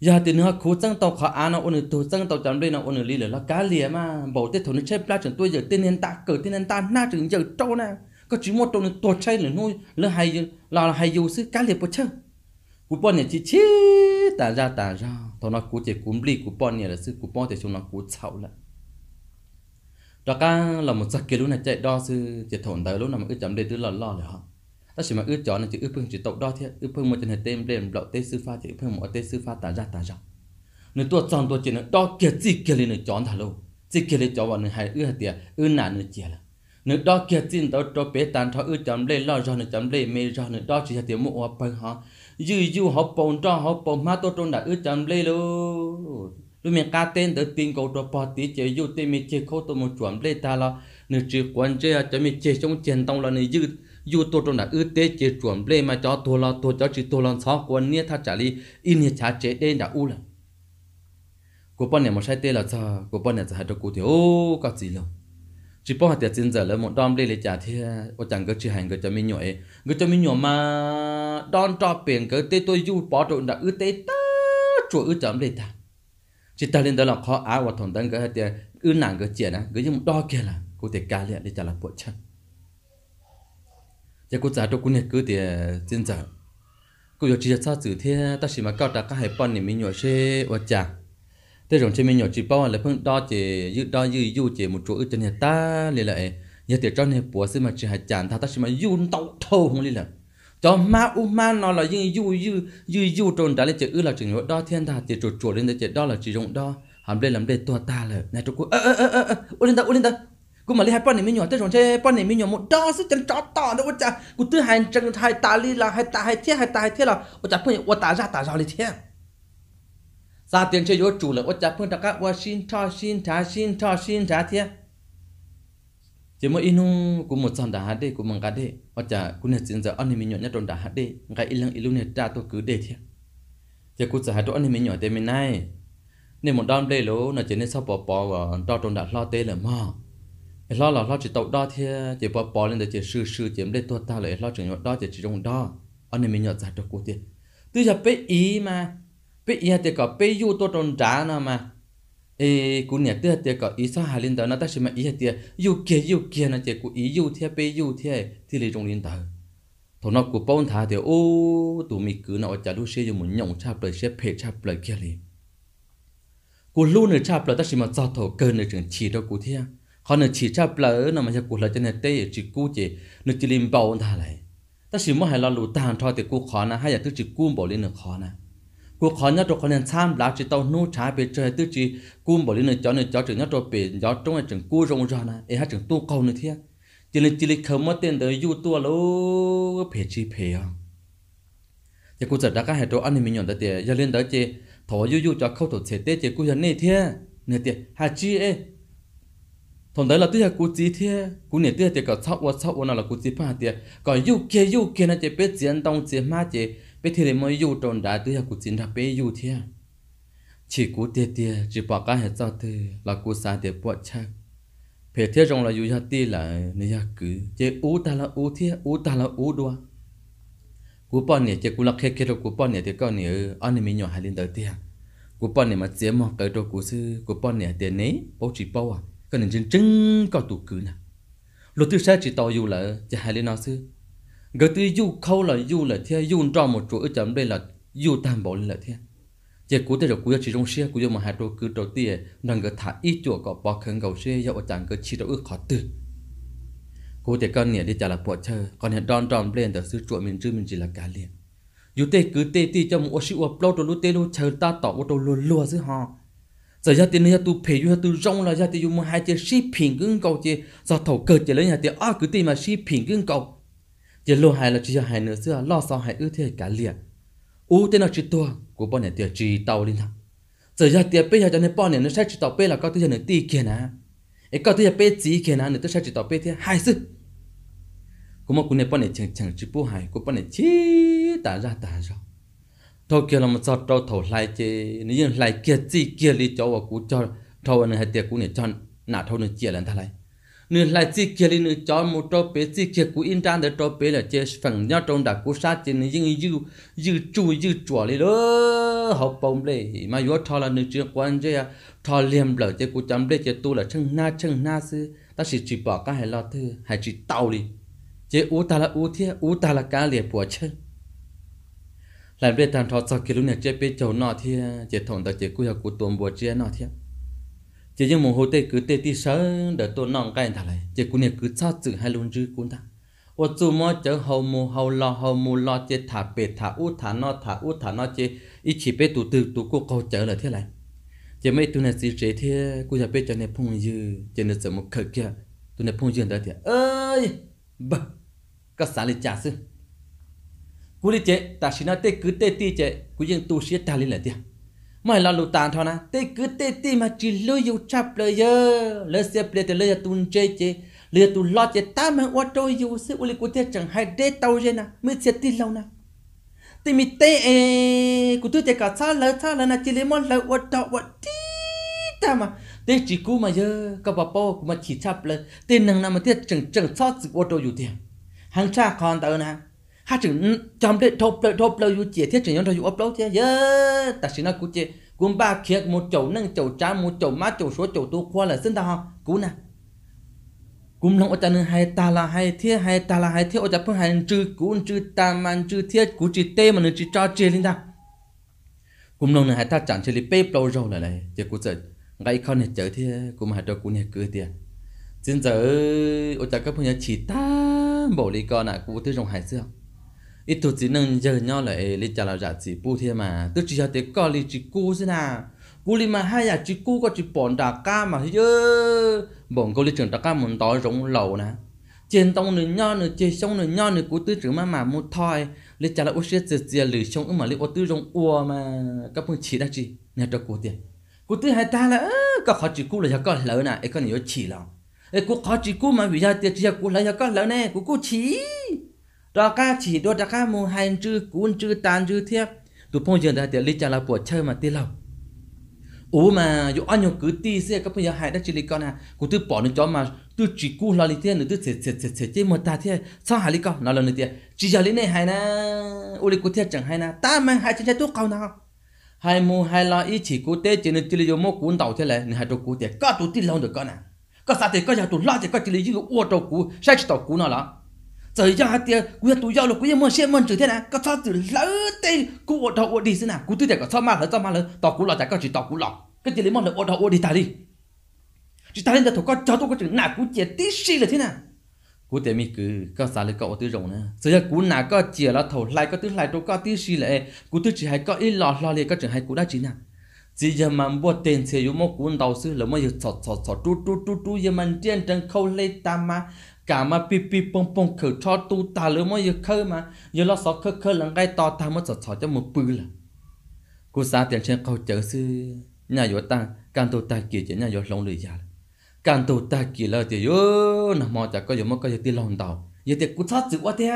giờ thì nữa cô tăng tàu khó ăn nó ôn được tôi tăng tàu chấm đây nó ôn được lì là cá liền mà bỏ tết thôi nó chết ra chúng tôi giờ tên nên ta cởi tên nên ta na chúng giờ trâu nè có chỉ một trâu nó tổ chay là nuôi là hay là hay dù sức cá liền bỏ chân cú bọn này chỉ chỉ ta ra ta ra thằng nó cú chỉ cú bì cú bọn này là sức cú bọn thì chúng nó cú chậu lại ra cá là một sắc kia lúc này chạy đo sư chỉ thổn tới lúc nào mà ước chấm đây tư lo lo rồi họ ta chỉ mà ước chó này chỉ ước phương chỉ tộc đo thiệt ước phương một chân hệ tên đệm lọ tê sư pha chỉ ước phương một tê sư pha tả ra tả ra người tôi chọn tôi chỉ nó đo kia gì kia lên người chọn thà lâu gì kia lên chó vào người hay ước hạt tiệt ước nản người chia là người đo kia tin tao cho bé tàn thao ước chấm đây lo rồi người chấm đây mê rồi người đo chỉ hạt tiệt mua hoa bông họ dư dư họ bông cho họ bông má tôi trôn đã ước chấm đây luôn tôi mình cá tên được tin cầu cho bỏ tí chế yêu tên mình chế khâu tôi một chuẩn đây ta là nửa chỉ quan chế cho mình chế trong chiến tông là nửa dư dù tôi trong đã ư tế chế chuẩn đây mà cho tôi là tôi cho chỉ tôi là sáu quan nia thà trả lý in hiện trả chế đây đã u là của bọn này mà sai tên là sao của bọn này sẽ cho cụ thì ô cái gì luôn chỉ bỏ hạt tiền giờ là một đom đây lê trả thì ô chẳng có chỉ hành cái cho mình nhỏ ấy cái cho mình nhỏ mà đòn cho biển cái tê tôi du bỏ trộn đã ư tế ta chuột ư chấm đây ta chỉ ta lên đó là khó á và thằng đăng cái tiền cứ nặng cái chuyện á cái những đo kia là có thể cà liền để trả lại bộ chân giờ cô giả cho cô này cứ tiền tiền giả cô giờ chỉ sao chữ thế ta chỉ mà cao ta cái hai bọn này mình nhỏ xe và chả thế rồi chỉ mình nhỏ chỉ bao là phương đo chỉ dư đo dư dư chỉ một chỗ ở trên nhà ta liền lại giờ tiền cho này bùa xin mà chỉ hai chàng ta ta chỉ mà dư tàu thâu không liền lại cho ma u ma nó là những yu yu yu yu trồn đã lên chữ ư là chữ nhớ đo thiên đà thì chuột chuột lên chữ đo là chữ rộng đo hàm đây làm đây tua ta là này chỗ cô ơ ơ ơ ơ ơ lên ta lên ta cô mà lấy hai con này mới nhỏ tới rồi chơi con này mới nhỏ một đo sức chân chó to đó cha cô thứ hai chân hai ta li là hai ta hai thiết hai ta hai thiết là ô cha phương ô ta ra ta ra li thiết ra tiếng chơi vô chủ là ô cha phương ta các ô xin cho xin thả xin cho xin thiết chỉ mỗi inu cũng một trận đá hát đi cũng mang cá đi hoặc là cũng là chuyện giờ anh em nhỏ nhất trong đá hát đi ngay ít ilu này ra tôi cứ để thiệt chỉ cũng giờ hát tôi anh em nhỏ tên mình này nên một đám đây lố là chỉ nên sau bỏ bỏ và đo trong đã lo tê là mà lo là lo chỉ tàu đo thì chỉ bỏ bỏ lên để chỉ sư sư chỉ để tôi ta lại lo chỉ nhỏ đo chỉ chỉ trong đo anh em mình nhỏ giải được cuộc tiền tôi giờ bé ý mà bé ý thì có bé yêu tôi trong trả nào mà ê cú nhẹ tiếc tiếc có ý sao hà liên tờ nó ta chỉ mà ý tiếc yêu kia yêu kia nó chỉ cú ý yêu thiệt bê yêu thiệt thì lấy trong liên tờ thằng nó cú bông thà thì ô tụi mình cứ nó chả lúc xe dùng một nhộng cha lời xe phê chạp lời kia liền cú luôn nữa cha lời ta chỉ mà giao thầu cơ nữa trường chỉ đâu cú thiệt họ nữa chỉ cha lời nó mà cho cú lời cho nên tê chỉ cú chỉ nó chỉ liền bông thà lại ta chỉ mà hay lo lụt tàn thôi thì cú khó nè hay là thứ chỉ cú bỏ lên nữa khó nè กูขอเนี่ยตัวคนเนี่ยซ้ำหลักจิตเอานู่ช้าไปเจอตื้อจีกูบอกเลยเนี่ยจอเนี่ยจอถึงเนี่ยตัวเปลี่ยนจอตรงไอ้ถึงกูรงจอนะเอ้ฮะถึงตู้เก่าเนี่ยเทียจิลิจิลิเขามาเต้นเดยอยู่ตัวแล้วเพจีเพอ่ะจะกูจัดรักก็ให้ตัวอันนี้มีหย่อนแต่เดียอย่าเล่นเดยเจถอยยู่ยู่จอเข้าตัวเสเต้เจกูยันเนี่ยเทียเนี่ยเดียฮะจีเอทำได้เราตื้อกูจีเทียกูเนี่ยตื้อเดียก็ชอบว่าชอบว่าน่ะเรากูจีพาเดียก่อนยู่เกยู่เกนะเจเป็ดเจียนตองเจียมาเจ bé thì mới yêu tròn đã tới học chín thập bé yêu thế chỉ cú tiệt tiệt chỉ bỏ cả hết cho từ là cú xa tiệt bỏ chắc bé thế trong là yêu hạt ti là nên hạt cứ chỉ u ta là u thế u ta là u đua cú bỏ nè chỉ cú là khé khé rồi cú bỏ nè thì con nè anh em nhỏ hai lần tới tiệt à? cú bỏ nè mà chế mà cái rồi cú sư cú bỏ nè tiền nấy bao chỉ bao à cái nên chân chân có tụ cứ nè lúc thứ sáu chỉ tao yêu là chỉ hai lần nó sư gỡ tí du khâu là du là thế du cho một chỗ ở chấm đây là du tam bảo là thế giờ cuối tới rồi cuối chỉ trong xe cuối mà hai đôi cứ đầu tiên nàng gỡ thả ít chỗ có bỏ khẩn cầu xe do ở chẳng gỡ chỉ đầu ước khó tư cô thì con nè đi trả là bộ thơ con hiện đòn đòn lên từ sư chuột mình chưa mình chỉ là cá liền dù tê cứ tê tê cho một sĩ uập lâu rồi lúc tê lúc chờ ta tỏ ô đầu lùa lùa giữa họ giờ gia tiền nhà tu phê nhà tu rong là gia tiền dùng một hai chiếc shipping cứ cầu chứ do thầu cờ chỉ lấy nhà tiền à cứ tiền mà shipping cứ cầu giờ lô hai là chỉ cho hai nữa xưa lo sao hai ư thế cả liền u tên là chỉ tua của bọn này tiệt chỉ tàu lên thằng, giờ giờ tiệt bây giờ cho nên bọn này nó sẽ chỉ tàu bây là có tiệt nữa tì kia nè ấy có tiệt bây chỉ kia nè nữa tôi sẽ chỉ tàu bây thế hai sư cũng mà cũng này bọn này chẳng chẳng chỉ bu hai của bọn này chỉ tả ra tả ra thôi kia là một sao trâu thầu lại chứ nếu như lại kia chỉ kia đi cho và cú cho thầu này hai tiệt cú này cho nã thầu này chia lên ta lại nửa lại chỉ kia lên nửa cho một trò bé chỉ kia cú in trang để trò bé là chơi phần nhau trong đã cú sát trên những như như chu như chùa lên đó học bông lệ mà vô thọ là nửa chuyện quan chơi à thọ liềm lở chơi cú chấm lệ chơi tu là chân na chân na sư ta chỉ chỉ bỏ cái hay lo thư hay chỉ tàu đi chơi u ta là u thế u ta là cá liệt của chơi làm việc thằng thọ sau kia lúc này chơi bé chầu nọ thì chơi thằng ta chơi cú học cú tuồng bùa chơi nọ thiệt chỉ những mồ hồ tê cứ tê tí sớ để tôi nòng cái thằng này chỉ cũng nè cứ sao chữ hai luôn chứ cũng ta ô chú mò chớ hầu mù hầu lo hầu mù lo chỉ thả bể thả út thả no thả út thả no chỉ ít chỉ biết tụ từ tụ cố câu chớ là thế này chỉ mấy tụ này gì chế thế cô giờ biết cho nên phong dư chỉ nên sợ một khờ kia tụ này phong dư đó thì ơi bơ có sáng lịch trả sư cô đi chế ta xin nó tê cứ tê tí chế cô dân tu sĩ ta lên là thế mày lo lụt tàn thôi na tê cứ tê tê mà chỉ lôi yêu chắp lời giờ lỡ xe ple thì lỡ tuôn chơi chơi lỡ tuôn lo chơi ta mà qua trôi yêu sẽ uli của tê chẳng hay đê tàu chơi na mới xe tê lâu na tê mi tê e của tê cả xa lỡ xa lỡ na chỉ lấy món lỡ qua tàu qua tí ta mà tê chỉ cú mà giờ các bà bò mà chỉ chắp lời tê năng nào mà tê chẳng chẳng xót sự qua trôi yêu tiền hàng cha còn tao na ha chừng chấm để thộp lợi thộp lợi u chia thiết chừng cho u ấp lâu thế yớ ta xin nó cú chia cú ba kiệt một chầu nâng chầu trá một chầu má chầu số chầu tu khoa là xin ta ha, cú nè cú lòng ở chân hai ta là hai thiết hai ta là hai thiết ở chân phương hai chữ cú chữ ta man chữ thiết cú chữ tê mà nó chữ cho chia linh ta cú lòng này hai ta chẳng chỉ li bê lâu rồi lại này chỉ cú sợ ngay con này chơi thiết cú mà hai đôi cú này cười tiền xin giờ ở chân các phương nhà chỉ ta bảo lý con à cú tư trong hải dương ít thuộc chỉ nâng giờ nhau là lấy trả là già chỉ bu thêm mà tôi chỉ thế có lấy chỉ cú thế nào cú lấy mà hai nhà chỉ cú có chỉ bọn đà ca mà thế chứ bọn cô lấy trường đà ca muốn tỏi rộng lầu nè trên tông nửa nho nữa trên sông nửa nho nữa cú tư trưởng mà mà mua thoi lấy trả là ô xe giật giật lử sông mà lấy ô tư rộng ua mà các phương chỉ đã chỉ nhà cho cú tiền cú tư hai ta là có khó chỉ cú là giả có lỡ nè cái con nhiều chỉ lắm, cái cú khó chỉ cú mà vì ra tiền chỉ cú là giả có lỡ nè cú cú chỉ đó cả chỉ đôi đó cả mong hai chữ cuốn chữ tan chữ thiếp tụi phong giờ đã tiền lịch trả là của chơi mà tiền lộc ủ mà dù anh nhung cứ ti xe các bây giờ hai đã chỉ lý con à cũng tự bỏ nó cho mà tự chỉ cú lo lý tiền nữa tự sẽ sẽ sẽ sẽ chơi một ta thế sao hai lý con nó là nữa tiền chỉ giờ lý này hai na ủ lý cú thiệt chẳng hai na ta mang hai chân trái tu câu nào hai mu hai lo ý chỉ cú tê chỉ nên chỉ lý dùng một cuốn tàu thế này nên hai đầu cú tiền có tụi tiền lâu được con à có sao thì có giờ tụi lo thì có chỉ lý dùng ô tàu cú sai chỉ tàu cú nào đó trời ra hạt tiền quý tôi giao lục quý em muốn xem muốn chữ thế này có sao từ lỡ tê cú ở đâu ở đi thế nào cú tôi để có sao mà lỡ sao mà lỡ tao cú lọ chả có chỉ tao cú lọ cái gì lấy món được ở đâu ở đi ta đi chỉ ta lên đó có cho tôi có chữ nào cú chỉ tí xí là thế nào cú thể mi cứ có sao lỡ cậu tôi rồng nữa giờ giờ cú nào có chỉ là thầu lại có thứ lại tôi có tí xí là cú tôi chỉ hay có ít lọ lọ liền có chữ hay cú đã chỉ nào chỉ giờ mà bữa tiền thì dùng một cuốn đầu sư là mới giờ sọt sọt sọt tu tu tu tu giờ mình tiền trần khâu lấy ta mà cả mà pi pi bông bông khử cho tu ta lỡ mới giờ khơi mà giờ lo sợ khơi khơi lần cái to ta mới sợ sợ cho một bự là cô xã tiền trên câu chở sư nhà vợ ta càng tu ta kỳ chỉ nhà vợ lòng lười già càng tu ta kỳ là thì yo nằm mò chả có giờ mới có giờ ti lòng tàu giờ thì cũng sát sự quá thế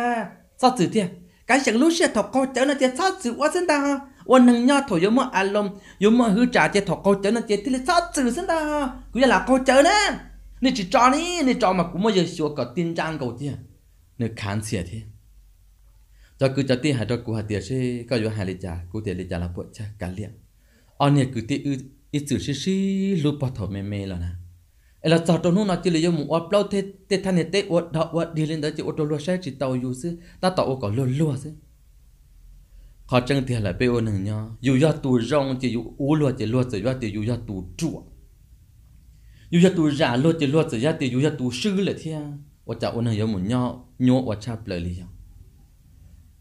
sát à, sự thế à. cái chẳng lúc xe thọc câu chở là thì sát sự quá xin ta ôn nâng nhau thổi giống mà alom giống mà hư trả thì thọc câu chở là thì thì sát sự xin ta cứ là câu chở nè 你只找你，你找嘛，古么就学个丁张狗的，你看起的。cho cứ cho tiền hay cho cụ hạt tiền sẽ có vô hai lít trà cụ tiền lít trà là bộ cha cả liền ông này cứ tiền ư ít sử sĩ sĩ lúc bắt đầu mềm rồi nè ấy là cho trong lúc nào chỉ là dùng một ốp lâu thanh này thế ốp đậu đi lên đó chỉ ốp lúa sẽ chỉ tàu dù xứ ta tàu ốp còn lúa xứ họ chân thì là bê ô nhau dù do tù rong chỉ dù ú lúa chỉ lúa chỉ do chỉ dù do dù cho tôi giả luôn thì luôn thì ra thì dù cho tôi sư lại thế và cháu ôn hiểu một nhỏ nhỏ và cha lời liền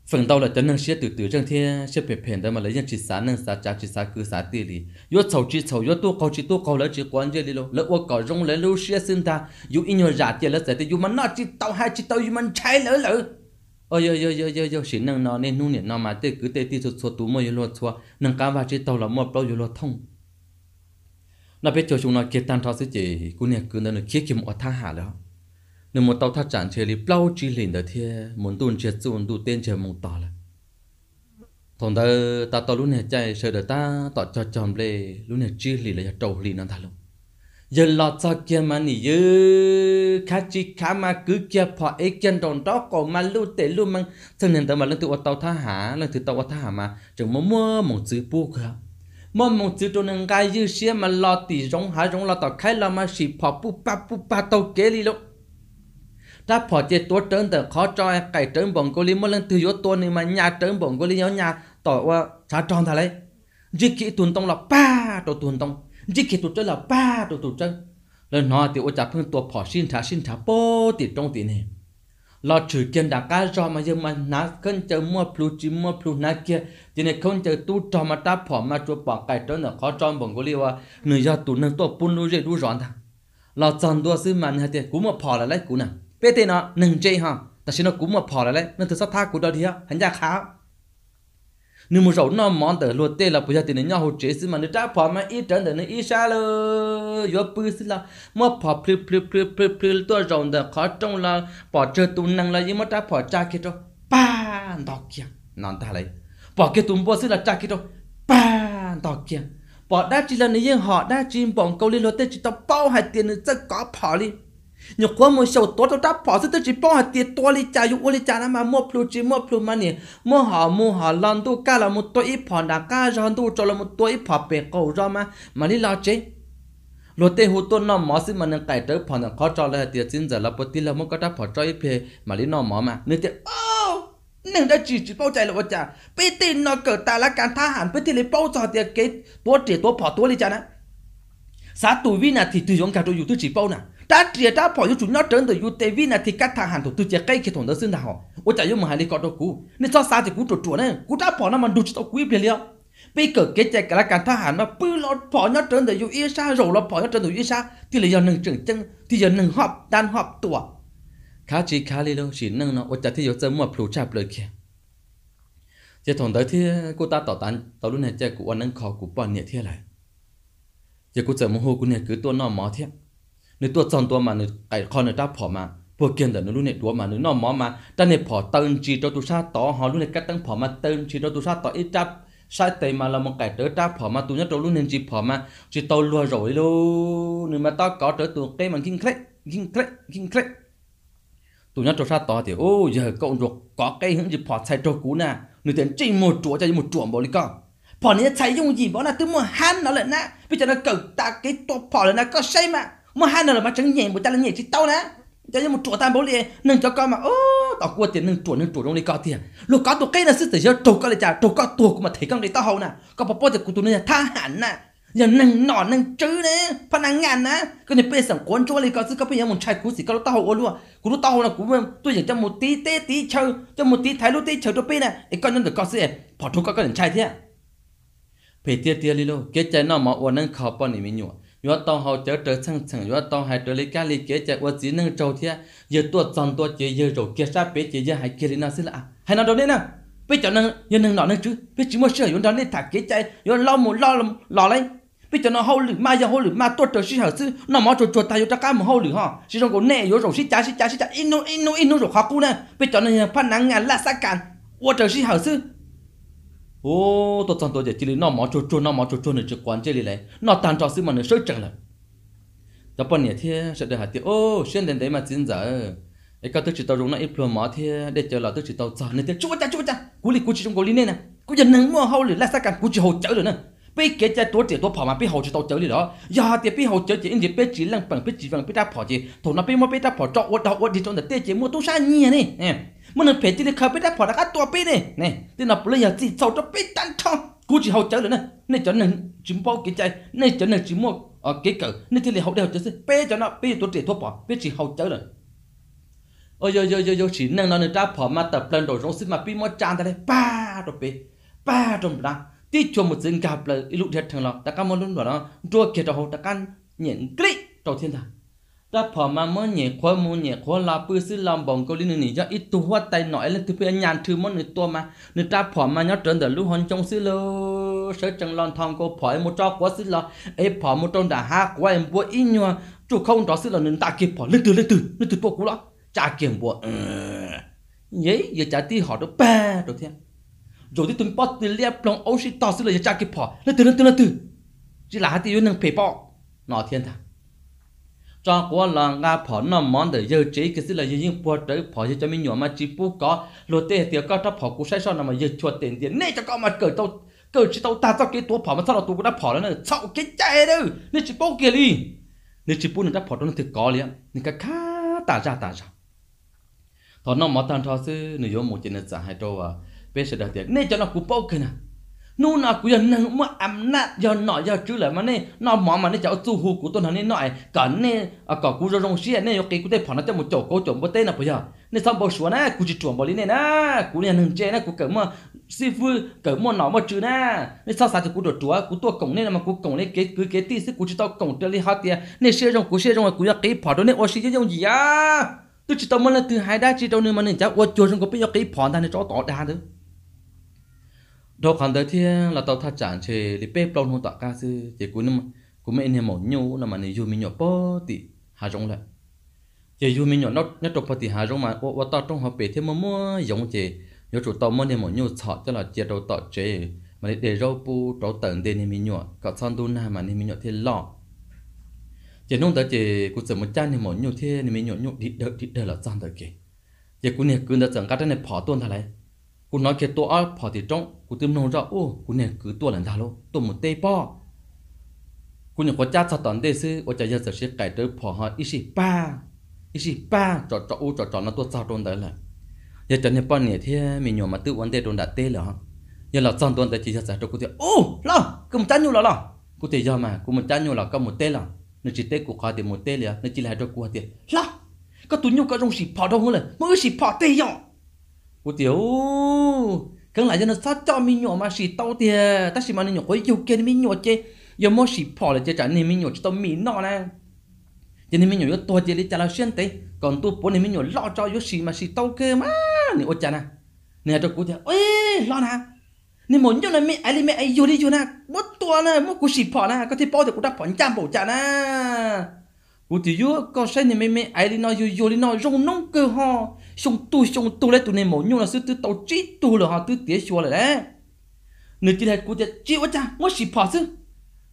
phần đầu là chân năng sẽ từ từ chân thế sẽ bị phèn đó mà lấy chân chỉ sáng năng sáng chắc chỉ sáng cứ sáng tiền đi yếu sầu chỉ sầu yếu tu cầu chỉ tu cầu lấy chỉ quan chơi đi lo lấy ô cầu rong lấy lưu sẽ sinh ta yếu in nhau giả tiền lấy sẽ thì yếu mà nó chỉ tàu hai chỉ tàu yếu mình chạy lỡ lỡ ôi ôi ôi ôi ôi ôi xin năng nó nên nuôi nó mà tới cứ tới đi số số tu mà yếu lo xóa năng cá và chỉ tàu là mua bao yêu lo thông nó biết cho chúng nó kia tan thoát sẽ gì, cú nè cứ nó kia kia một tha hạ đó nếu một tàu thắt chặn chơi đi bao chỉ liền đó thì muốn tuôn chết tuôn tu tên chơi mong tỏ là thằng ta ta tao lúc này chạy sợ đỡ ta tỏ cho chồng lê lúc này chỉ liền là trâu liền nó thà luôn giờ lo cho kia mà nỉ dư khá chi khá mà cứ kia phò ấy kia đòn đó cổ mà lưu tệ lưu mang thân nhân tâm mà lần từ tàu tha hạ lần từ tàu tha hạ mà chẳng mua mua một chữ buộc mà mong chữ trong nâng cái dư xia mà lo tỉ rong há rong lo tỏ khai lo mà xì phò bù ba bù ba tàu kế li lúc ta phò chế tố trơn tờ khó cho cải trơn bổng cô li mất lần từ yếu tố này mà nhà trơn bổng cô li nhớ nhà tỏ qua trả tròn thà lấy dư kỹ tuần tông là ba tổ tuần tông dư kỹ tuần trơn là ba tổ tuần trơn lần nó thì ô chả phương tổ phò xin thả xin thả bố thì trong tiền nè เราถือเกินดาก้าจอมายังมันนักขึ้นเจอมั่วพลูจิมมั่วพลูนักเกียทีนี้คนเจอตู้จอมาตาผอมมาจัวปอกไก่ต้นเนาะเขาจอมบ่งก็เรียกว่าหนึ่งยอดตุนน่งตัวปุ้นรู้เรื่อรู้ร้อนท่าเราจำตัวซื้อมันฮะเจียกูมาพอมละไเลยกูน่ะเปะเตเนาะหนึ่งเจฮะแต่ฉันกูมาพอมละไเลยนั่นถือสัตว์ท่ากูตดีเดียวหันยาขาว nếu mà rầu nó mòn tờ luôn tê là bây giờ thì nó nhau chết xí mà nó trả phò mà ít trần thì nó ít xa lơ yo bư xí là mà phò plu plu plu plu plu tua rầu tờ khó trông là bỏ chơi tu năng là gì mà trả phò cha kia cho ba đọc kia nón ta lấy bỏ cái tụm bỏ xí là cha kia cho ba đọc kia bỏ đa chỉ là nếu họ đa chỉ bỏ câu liên lô tê chỉ tao bao hai tiền nó chắc có phò đi nhớ quá mua sầu tốt tốt đáp bỏ tới chỉ bỏ hạt tiệt to li cha dụng li cha nó mà mua plu chỉ mua plu mà nè mua họ mua họ lần tu cả là một tuổi ít phòn đã cả rồi tu cho là một tuổi ít phò bể cầu ra mà mà đi lo chế lo tê hồ tôn nó mỏ xin mà nên cải tới phòn khó cho là tiệt xin giờ là bớt tiền là mua cái đáp bỏ cho ít phê mà đi nó mỏ mà nên tiền nên đã chỉ chỉ bao chạy là bao chạy tin nó cỡ ta là càng tha hẳn bây thì lấy bao giờ thì cái bố trẻ tố bỏ tố đi cha nè xã tù vi nè thì tùy dùng đồ dù chỉ bao nè ตาเตียตาพออยู่ชุนยอดเจินตัวยูเตวีนาทีกัดทางหันถูกตัวเจ้าใกล้เขตของเดซึ่งนะฮะว่าจะยุ่งมหาลิกอดกูนี่ชอบสาจกูตรวจตรวจเนี่ยกูตาพอนั้นมันดูจิตกุยเปลี่ยไปเกิดเกจกละการทหารมาปื้อรถพอยอดเจินตัวยูอีชาโรลพอยอดเจินตัวอีชาที่เลยยอดหนึ่งจึงจึงที่ยอดหนึ่งหอบด้านหอบตัวขาจีขาลีลงฉีนึ่งเนาะว่าจะที่ยกเจ้ามั่วผูชาบเลือกเขียยจะถนเดที่กูตาต่อตันต่อรุ่นเนี่ยจกูวันนั้นขอกูป้อนเนี่ยเท่าไรจะกูเจอมโหกูเนี่ยคือตัวนอนหมอเที่ย nếu tôi chọn tôi mà nếu con người ta phỏ mà vừa kiên đỡ nó lúc này đua nếu nó mò mà ta này phỏ tân chi cho tôi sát tỏ họ lúc này cách tăng phỏ mà chi cho tôi sát tỏ ít chấp sai tệ mà là một cái trở ta phỏ mà tôi nhớ tôi lúc này chỉ phỏ mà chỉ tôi lùa rồi luôn nếu mà tao có trở tôi cái mà kinh khách kinh khách kinh khách tôi nhớ tôi sát tỏ thì ô giờ cậu ruột có cái hướng gì phỏ sai cho cú nè nếu tiền chỉ một chỗ cho một chỗ bỏ đi con phỏ này chạy dùng gì bỏ là tôi mua hắn nó lại nè bây giờ nó cậu ta cái tổ phỏ là có say mà mà hai nữa là mà chẳng nhẹ một trăm là nhẹ chỉ tao nè cho một chỗ tam bố liền nâng cho con mà ô tao qua tiền nâng chỗ nâng chỗ trong đi có tiền lúc có tụ cái là sư tử cho tụ có lại trả tụ có tụ mà thấy con đi tao hậu nè có bà bố thì cũng tụ nâng tha hẳn nè giờ nâng nọ nâng chữ nè phải nâng ngàn nè cái này bây giờ cuốn chỗ này có sư có bây giờ một trai cú gì có tao hậu luôn cú lúc tao là cú tôi dành cho một tí tê tí chơi cho một tí thái lúc tí chơi cho bên nè cái con nhân được con sư bỏ thuốc có cái trai thế phải tiếc tiếc đi luôn cái trái nó mà uốn nâng khó bao nhiêu mình nhụa ยอดตองเขาเจอเจอช่างช่างยอดตองหายเจอลิกาลิเกจากว่าจีนึงโจเทียเยอะตัวจอนตัวเจียเยอะโจเกียชาเป๊ะเจียเยอะหายเกลินาสิละให้นอนตรงนี้นะไปจอนึงยันนึงหนอนึงจื้อไปจื้อมาเชื่อยอนตอนนี้ถักเกใจยอนเล่าหมูเล่าหล่อเลยไปจอนเขาหรือมาอย่าเขาหรือมาตัวเจอชิหาซื้อน้องหมอจดจดตายยอดตะก้าหมูเขาหรือฮะชิจงกูแน่ยอดโจชิจ้าชิจ้าชิจ้าอินโนอินโนอินโนโจขากูนะไปจอนนึงพันนางงานลาสักการว่าเจอชิหาซื้อ ô tôi chọn tôi giờ chỉ là nó mỏ chỗ chỗ nó mỏ chỗ chỗ nữa chứ quan chỉ là nó tan trò xí mà nó sôi chẳng là đó bọn nhà thế sẽ được hạt tiêu ô xuyên đến đấy mà chín giờ ấy các thứ chỉ tao dùng nó ít mỏ thế để chờ là thứ chỉ tao chọn nên thế chúa cha chúa cha cú li cú chỉ trong cú li nè nè cú giờ nâng mua hậu lì lá sa cản cú chỉ hậu chở rồi nè bây cái cha tuổi trẻ tuổi phò mà bây hậu chỉ tàu chở đi đó giờ thì bây hậu chở chỉ anh thì bây chỉ lăng bằng bây chỉ bằng bây đáp phò chỉ thôi nó bây mà bây đáp phò cho quật đầu quật đi trong đất chỉ mua tu sa nhỉ này mình là phải chỉ được khai bây đáp phò đã cắt tua bây này này thì nó bây giờ chỉ sau cho bây tan trong cú chỉ hậu chở rồi nè, này chở này chỉ bao cái chạy này chở này chỉ mua ở cái cờ này thì là hậu đeo chở sẽ bây cho nó bây tuổi trẻ tuổi phò bây chỉ hậu chở rồi ôi yo yo yo yo chỉ năng nó người đáp phò mà tập lên rồi rong xin mà bây mua trang ta đây ba rồi bây ba rồi đó ti cho một dân gặp là lụ thiệt thường lọc ta cam môn luôn bảo nó cho kia cho ta căn nhận kri đầu thiên thà ta phở mà mơ nhẹ khóa mơ nhẹ khóa là bự sư làm bóng câu linh này cho ít tu hoa tay nói lên thứ bên nhàn thứ món người tua mà người ta phở mà nhớ trơn đỡ lũ hòn trong sư lô sợ chẳng lon thong cô phở một cho quá sư lo ấy phở một trong đã ha quá em bua ít nhua chủ không đó sư là nên ta kịp phở lấy từ lấy từ lấy từ bua cũ đó cha kiểm bua vậy ừ. giờ cha ti họ đó ba đầu thiên rồi thì tụi bắt từ lia plong ô sĩ tao xí là cha kịp phò nó từ nó từ nó từ chỉ là hai tiêu năng phê bọ nọ thiên thà cho quá là nga phò nó món để giờ chế cái xí là giờ những phò tới phò cho mình nhỏ mà chỉ bu có lô tê tiêu có cho phò cú sai sao nào mà giờ chua tiền tiền nè cho con mà cởi tao cởi chỉ tao ta cho cái tua phò mà sao là tua cũng đã phò nữa sao cái chạy đâu nè chỉ bu kia đi nè chỉ bu nó đã phò nó thực có liền nè cái khá tà ra tà ra thọ nó mà tan cho sư nửa yếu một chuyện là hai đâu à pesa dah tiak ne jana ku pau kena nu na cú yan nang mà am na yo no yo chu la ma ne no mo ma ne chao tu hu ku ton ne noi ka ne a ka ku rong xia à, ne cái cú ku te phana te một chỗ cố chỗ một te nào bây giờ, ne sam bo shwa na cú chỉ chuom bo li ne na ku ne nang che na ku ka ma si fu ka mo no ma chu na sao sao sa cú do tua cú tua kong ne ma ku kong ne ke ku ke ti se cú chỉ tao kong te li hát ti ne she rong cú she rong ku ya ki pha do ne o shi je gì à, tôi chỉ tao mà là tu hai da chỉ tao ne mà ne cha o chu rong ko bây giờ cái phon ta ne cho to da de đó còn tới thì là tàu thắt chặt chế để bếp lâu hơn tạ ca sư chỉ cuối năm cũng mấy anh em mỏng nhau là mà này dù mình nhỏ bó thì hà rộng lại chỉ dù mình nhỏ nó nhất trộn phải tị hà rộng mà ô ô tao trong học bể thêm mà mua giống chế nhớ chủ tàu mua em mỏng nhau sợ cho là chỉ đầu tọt chế mà để rau bu trâu tận đến mình nhỏ cả son tu na mà mình nhỏ thì lọ chỉ nông tới chế cũng sợ một chăn em mỏng nhau thì mình nhỏ nhau đi đợi đi đợi là son tới kì chỉ cuối này cứ đợi chẳng cả cái này bỏ tuôn thà lại กูน้อยเกตัวอ้อพอติดจงกูติมนงจะอู้กูเนี่ยคือตัวหลังทาโลตัวหมดเตยป้อกูเนี่ยกูจ้าสตอนเดซื้อโอจะยังเสียไก่เตยพอฮออีสิป้าอีสิป้าจอดจออู้จอดจอดนั่นตัวเจ้าโดนได้เลยยังจะเนี่ยป้อเนี่ยที่มีหนูมาตื้อวันเดโดนดัดเตยเหรอยังเราจ้องโดนแต่จีจะใส่ตัวกูเตยอู้ล่ะกูมันจ้าอยู่แล้วล่ะกูเตยยอมมากูมันจ้าอยู่แล้วก็หมดเตยล่ะนึกจิตเตยกูขอเตยหมดเตยเลยนึกจิตไหลตัวกูเตยล่ะก็ตุนอยู่ก็ตรงสิพอตรงเลยมือสิพอเตยยอง我屌，跟来人他找米鸟嘛是到的，但是嘛你鸟我有跟米鸟这，要么是跑了这站你米鸟知道米闹呢，这你米鸟要多这里加了现代，còn tu bố 你米鸟老早有事嘛是到个嘛，你我讲呢，你还这古的，哎，老呢。你 muốn cho có mà tao cho nên mi, ai đi mi, ai vô đi vô na mất tua na mất cú xịt phò na có thể bao được cú đắp phò trăm bổ trả na cú thì vô con sai nên mi mi, ai đi nói vô vô đi nói rong nong cơ ho xong tu xong tu lấy tụi này mổ nhung là sư tư tàu chỉ tu là họ tư tiết xua lại đấy người chỉ thấy cô tiệt chỉ quá cha mới xì phò chứ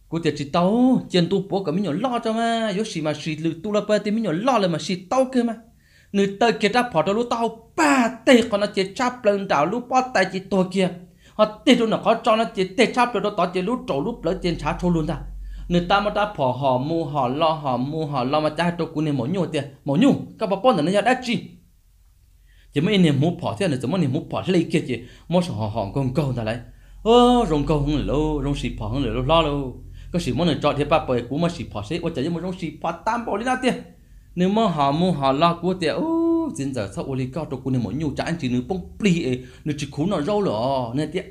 cô tiệt chỉ tàu chân tu bố cả mình nhỏ lo cho mà yếu xì mà xì lự tu là bơi thì mình nhỏ lo là mà xì tàu cơ mà người tơ kia ra phò đó lúc tàu ba tê còn nó chỉ chắp lần đảo lúc bó tay chỉ tôi kia họ tê luôn nó có cho nó chỉ tê chắp rồi đó tỏ chỉ lúc trổ lúc lỡ trên chá trôi luôn ta người ta mà ta phò họ mua họ lo họ mua họ lo mà cha tôi cũng nên mổ nhung tiệt mổ nhung các bà con nó ra đã chi chỉ mấy niệm mốt bỏ thế này chỉ mấy niệm mốt bỏ thế này kia chỉ mỗi sòng hàng hàng con câu ta lại ô rong câu không lâu rong xì bỏ không lâu lo lâu có xì mỗi người chọn thế ba bồi cú mà xì bỏ thế ôi chả như một rong xì bỏ tam bảo đi ra tiền nếu mà họ mua họ la cú tiền ô xin giờ sao ô li cao tôi cú này mỗi nhiều chả chỉ nữ bông pli ấy nữ chỉ cú nó râu lỏ nên tiền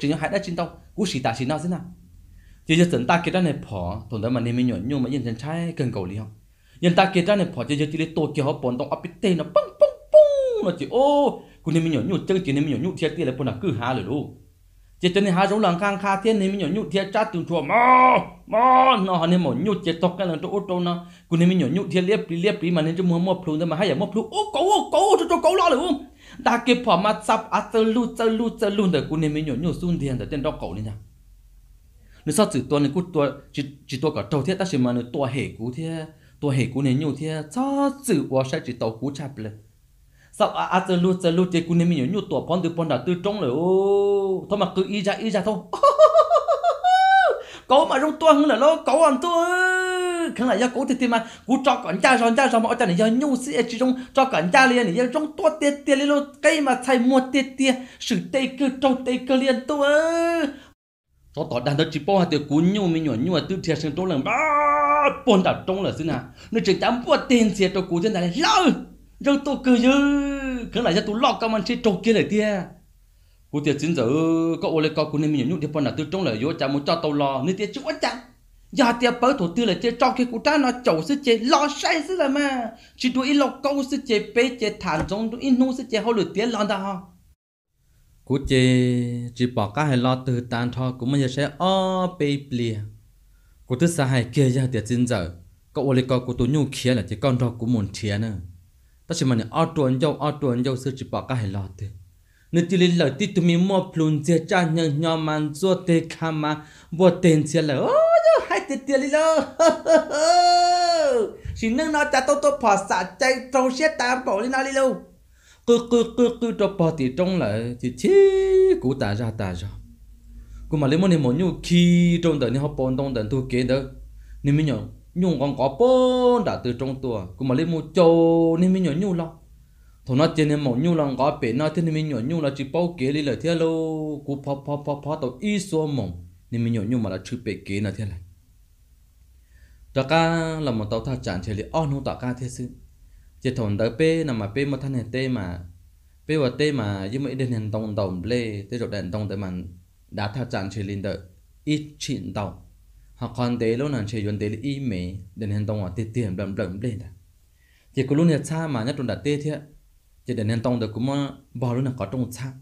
chỉ như hai đã chín đâu, cú xì ta xì nào thế nào chỉ cho chúng ta kia ra này bỏ thằng đó mà nên mình nhổn nhung mà nhân chân trái cần cầu li không nhân ta kia ra này bỏ chỉ cho chỉ lấy tổ kia họ bỏ tông áp bít nó bông มาจีโอ้คุณนี่มีหยอดยุดจังจีนี่มีหยอดยุดเทียตีเลยปนักคือหาเลยลูกเจตันนี่หาจงหลังข้างคาเทียนนี่มีหยอดยุดเทียจัดตุ่มชัวมอมอนอหันี่หมดยุ่เจตกกันหลังตัวอุตโตนะคุณนี่มีหยอดยุดเทียเลียบปีเลียบปีมันนี่จะมัวมัวพลุนแต่มาให้อย่ามัวพลุโอ้โก้โก้จะจะโก้ล้อเลยอุ้มดาเก็บผอมมาซับอัตลูเจลูเจลูแต่คุณนี่มีหยอดยุดสุนเทียนแต่เต้นดอกเก่านี่นะนึกซอจืดตัวนี่กูตัวจิจิตัวก็บเจ้าเทียตั้งแต่มันนี่ตัวเหกูเทียตัวเหกูเนี่ยยุดเทียจ้าจืดว่าใช้จิตตัวกูชับเลย sau à à từ lúc từ lúc thì cũng nên mình nhớ tuổi phong từ con đã từ trong rồi ô thôi mà cứ y ra y ra thôi có mà rung tuần là nó có ăn tôi không là do cố thì thì mà cố cho cẩn cha rồi cha rồi mà ở đây do nhu sĩ chỉ trong cho cẩn cha liền thì trong tua tiệt tiệt lên luôn cây mà thay mua tiệt tiệt sự tây cơ trong tây cơ liền tôi cho tỏ đàn đó chỉ bỏ từ cố nhu mình nhọn nhu từ thiệt sinh tôi lần ba bốn đảo trong là xin à nó chỉ dám bỏ tiền thiệt cho cố trên này lâu giờ tôi cứ như cứ lại cho tôi lo cái mình chơi trâu kia này tia cô tiệt chính giờ có ô lê co cô nên mình nhung tiệt phần là tôi trông lại vô cha muốn cho tôi lo nên tiệt chú quá chăng giờ tiệt bớt thủ tư là tiệt cho cái cô ta nó chầu sức chơi lo sai sức là mà chỉ tôi ít lo câu sức chơi bé chơi thản trong tôi ít nô sức chơi hậu lửa tiệt lo đó ha cô chị chỉ bỏ cái hay lo từ tàn thọ cũng bây giờ sẽ o bê bìa cô tức xa hay kia giờ tiệt chính giờ cậu ô lê co cô tôi nhung kia là chỉ con đó cũng muốn chia nữa ta chỉ mình ở tuần giàu ở tuần giàu sẽ chỉ bảo cái lo thế nếu chỉ lấy lời tí tụi mình mua phun chia cha nhân nhau man do tê khá mà vô tiền chia lời ô yo hai tê tê đi lo chỉ nâng nó cha tôi tôi bỏ xả chạy trâu xe tam bỏ đi nào đi luôn cứ cứ cứ cứ cho bỏ thì trong lại thì chi, cụ ta ra ta ra cụ mà lấy món này món nhu khi trong đời này học bỏ trong đời tôi kế đó nên mình nhớ nhung còn có bốn đã từ trong tua cũng mà lên một châu nên mình nhớ nhung lo thổ nó trên nên một nhung lòng có bể nó thế nên mình nhớ nhung là chỉ bao kế đi lời thế lâu cú phò phò phò phò tàu ít số mộng nên mình nhớ nhung mà là chữ bể kế là thế này đó cả là một tàu thao chán thế là on không tàu ca thế sự chỉ thổn đỡ p là mà p một thanh hệ tê mà p và tê mà như mấy đến hàng đồng đồng lê tê rồi đèn đồng tới mà đã thao chán thế lên đỡ ít chuyện tàu họ còn tế luôn là chơi đề tế y mê đến hiện tông ở tiền tiền bầm bầm lên đó chỉ có luôn hiện xa mà nhất trong đặt tế thế chỉ đến hiện tông được cũng bỏ luôn là có trong xa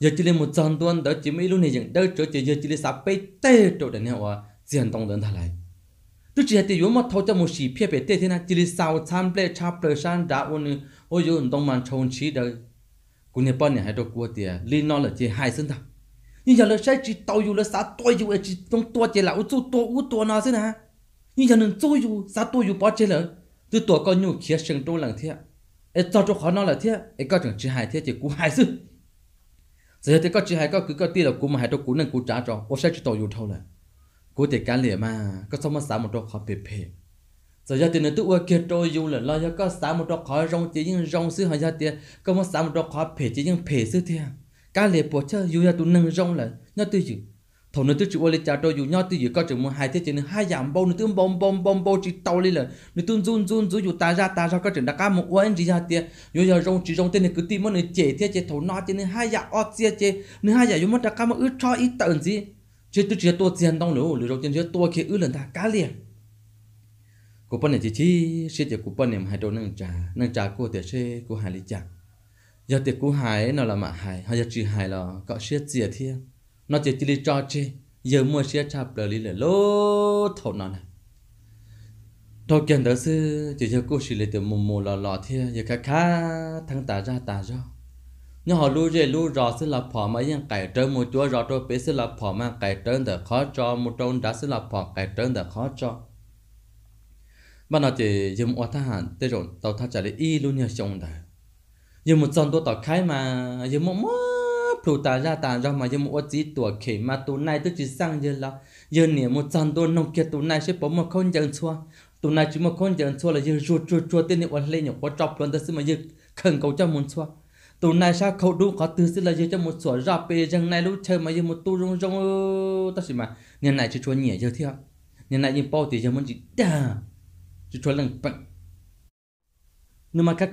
giờ chỉ lên một trăm tuần đó chỉ mấy luôn này những đỡ chỗ chỉ giờ chỉ lên sáu bảy tê chỗ đến hiện ở diện tông đến thà lại tôi chỉ thấy yun mà thâu cho một sĩ phía bề tê thế là chỉ lên sáu trăm bảy trăm bảy trăm đã ôn ôi yun tông mà trông chỉ được cũng như bao nhiêu hai đôi cua tiền liên nó là chỉ hai sinh thằng như giờ lời sai chỉ tàu dù lời chỉ trong tua chỉ là u tu tua u tua thế nè như giờ nên tu dù xã tôi bỏ chỉ là từ tua con nhu kia sinh trong lần thế ấy cho cho khó nó là thế ấy có chẳng chỉ hại thế chỉ cú hại chứ giờ thì có chỉ hại có cứ có tiền là cú mà hại cho cú nên cú trả cho ô sai chỉ tàu dù thâu là cú thì cá mà có xong mà xã một đôi khó bề bề giờ giờ thì nên tự ua kia trôi dù có xã một đôi khó rong chỉ nhưng rong xứ hay giờ thì có một xã đôi khó bề chỉ nhưng bề xứ thế cá lê bò chơi dù nhà tụi nâng rong là nhau tư gì thầu nó tư chịu ô lê chả đâu dù nhau tư gì có chừng một hai thế chỉ hai giảm bao nó tương bom bom bom bom chỉ tàu lên là nó tương run run run dù ta ra ta ra có chừng đã cá một ô gì ra tiệt dù nhà rong chỉ rong tên này cứ tìm một nó chế thế chế thầu nó chế nên hai giảm dạ ót chế chế nên hai giảm dạ dù một đã cá một ít cho ít tận gì chế tư chế tôi tiền đông lỗ lửa rong tiền chế tôi khi ư lần ta cá liền cô bên này chỉ chỉ sẽ chỉ cô bên này hai đầu nâng trà nâng trà cô tiệt sẽ cô hai lý trà giờ tiệc cú hải nó là mạ hải hay giờ chỉ hải là có xe chia thiê nó chỉ chỉ đi cho chê giờ mua xe chạp đời lý là lô thầu nó này đầu kiện đó sư chỉ giờ cô chỉ lấy từ mù mù lò lò thiê giờ khá khá thằng tà ra tà ra nhưng họ lưu rê lưu rõ sẽ là phò mà yên cải trơn một chúa rõ tôi biết sẽ là phò mà cải trơn để khó cho một trông đã sẽ là phò cải trơn để khó cho bạn nào chỉ dùng oa thà hẳn tới rồi tàu thà trả lại y luôn nhờ chồng đời giờ một dòng tôi tỏ khai mà giờ một mất phụ ta ra ta ra mà giờ một chỉ tuổi khỉ mà tụ này tôi chỉ sang giờ là giờ nè một dòng tôi nông kia tụ này sẽ bỏ một con dân xua tụ này chỉ một con dân xua là giờ ruột ruột ruột tên này lê nhở có trọc luôn ta xin mà giờ khẩn cầu cho muốn xua tụ này sao khẩu đủ có tư xin là giờ cho một sổ ra về rằng này lúc chơi mà giờ một tu rong rong ta xin mà nên này chỉ cho nhẹ giờ thiệt nên này nhìn bao thì giờ muốn chỉ đà chỉ cho lần bận nhưng mà cả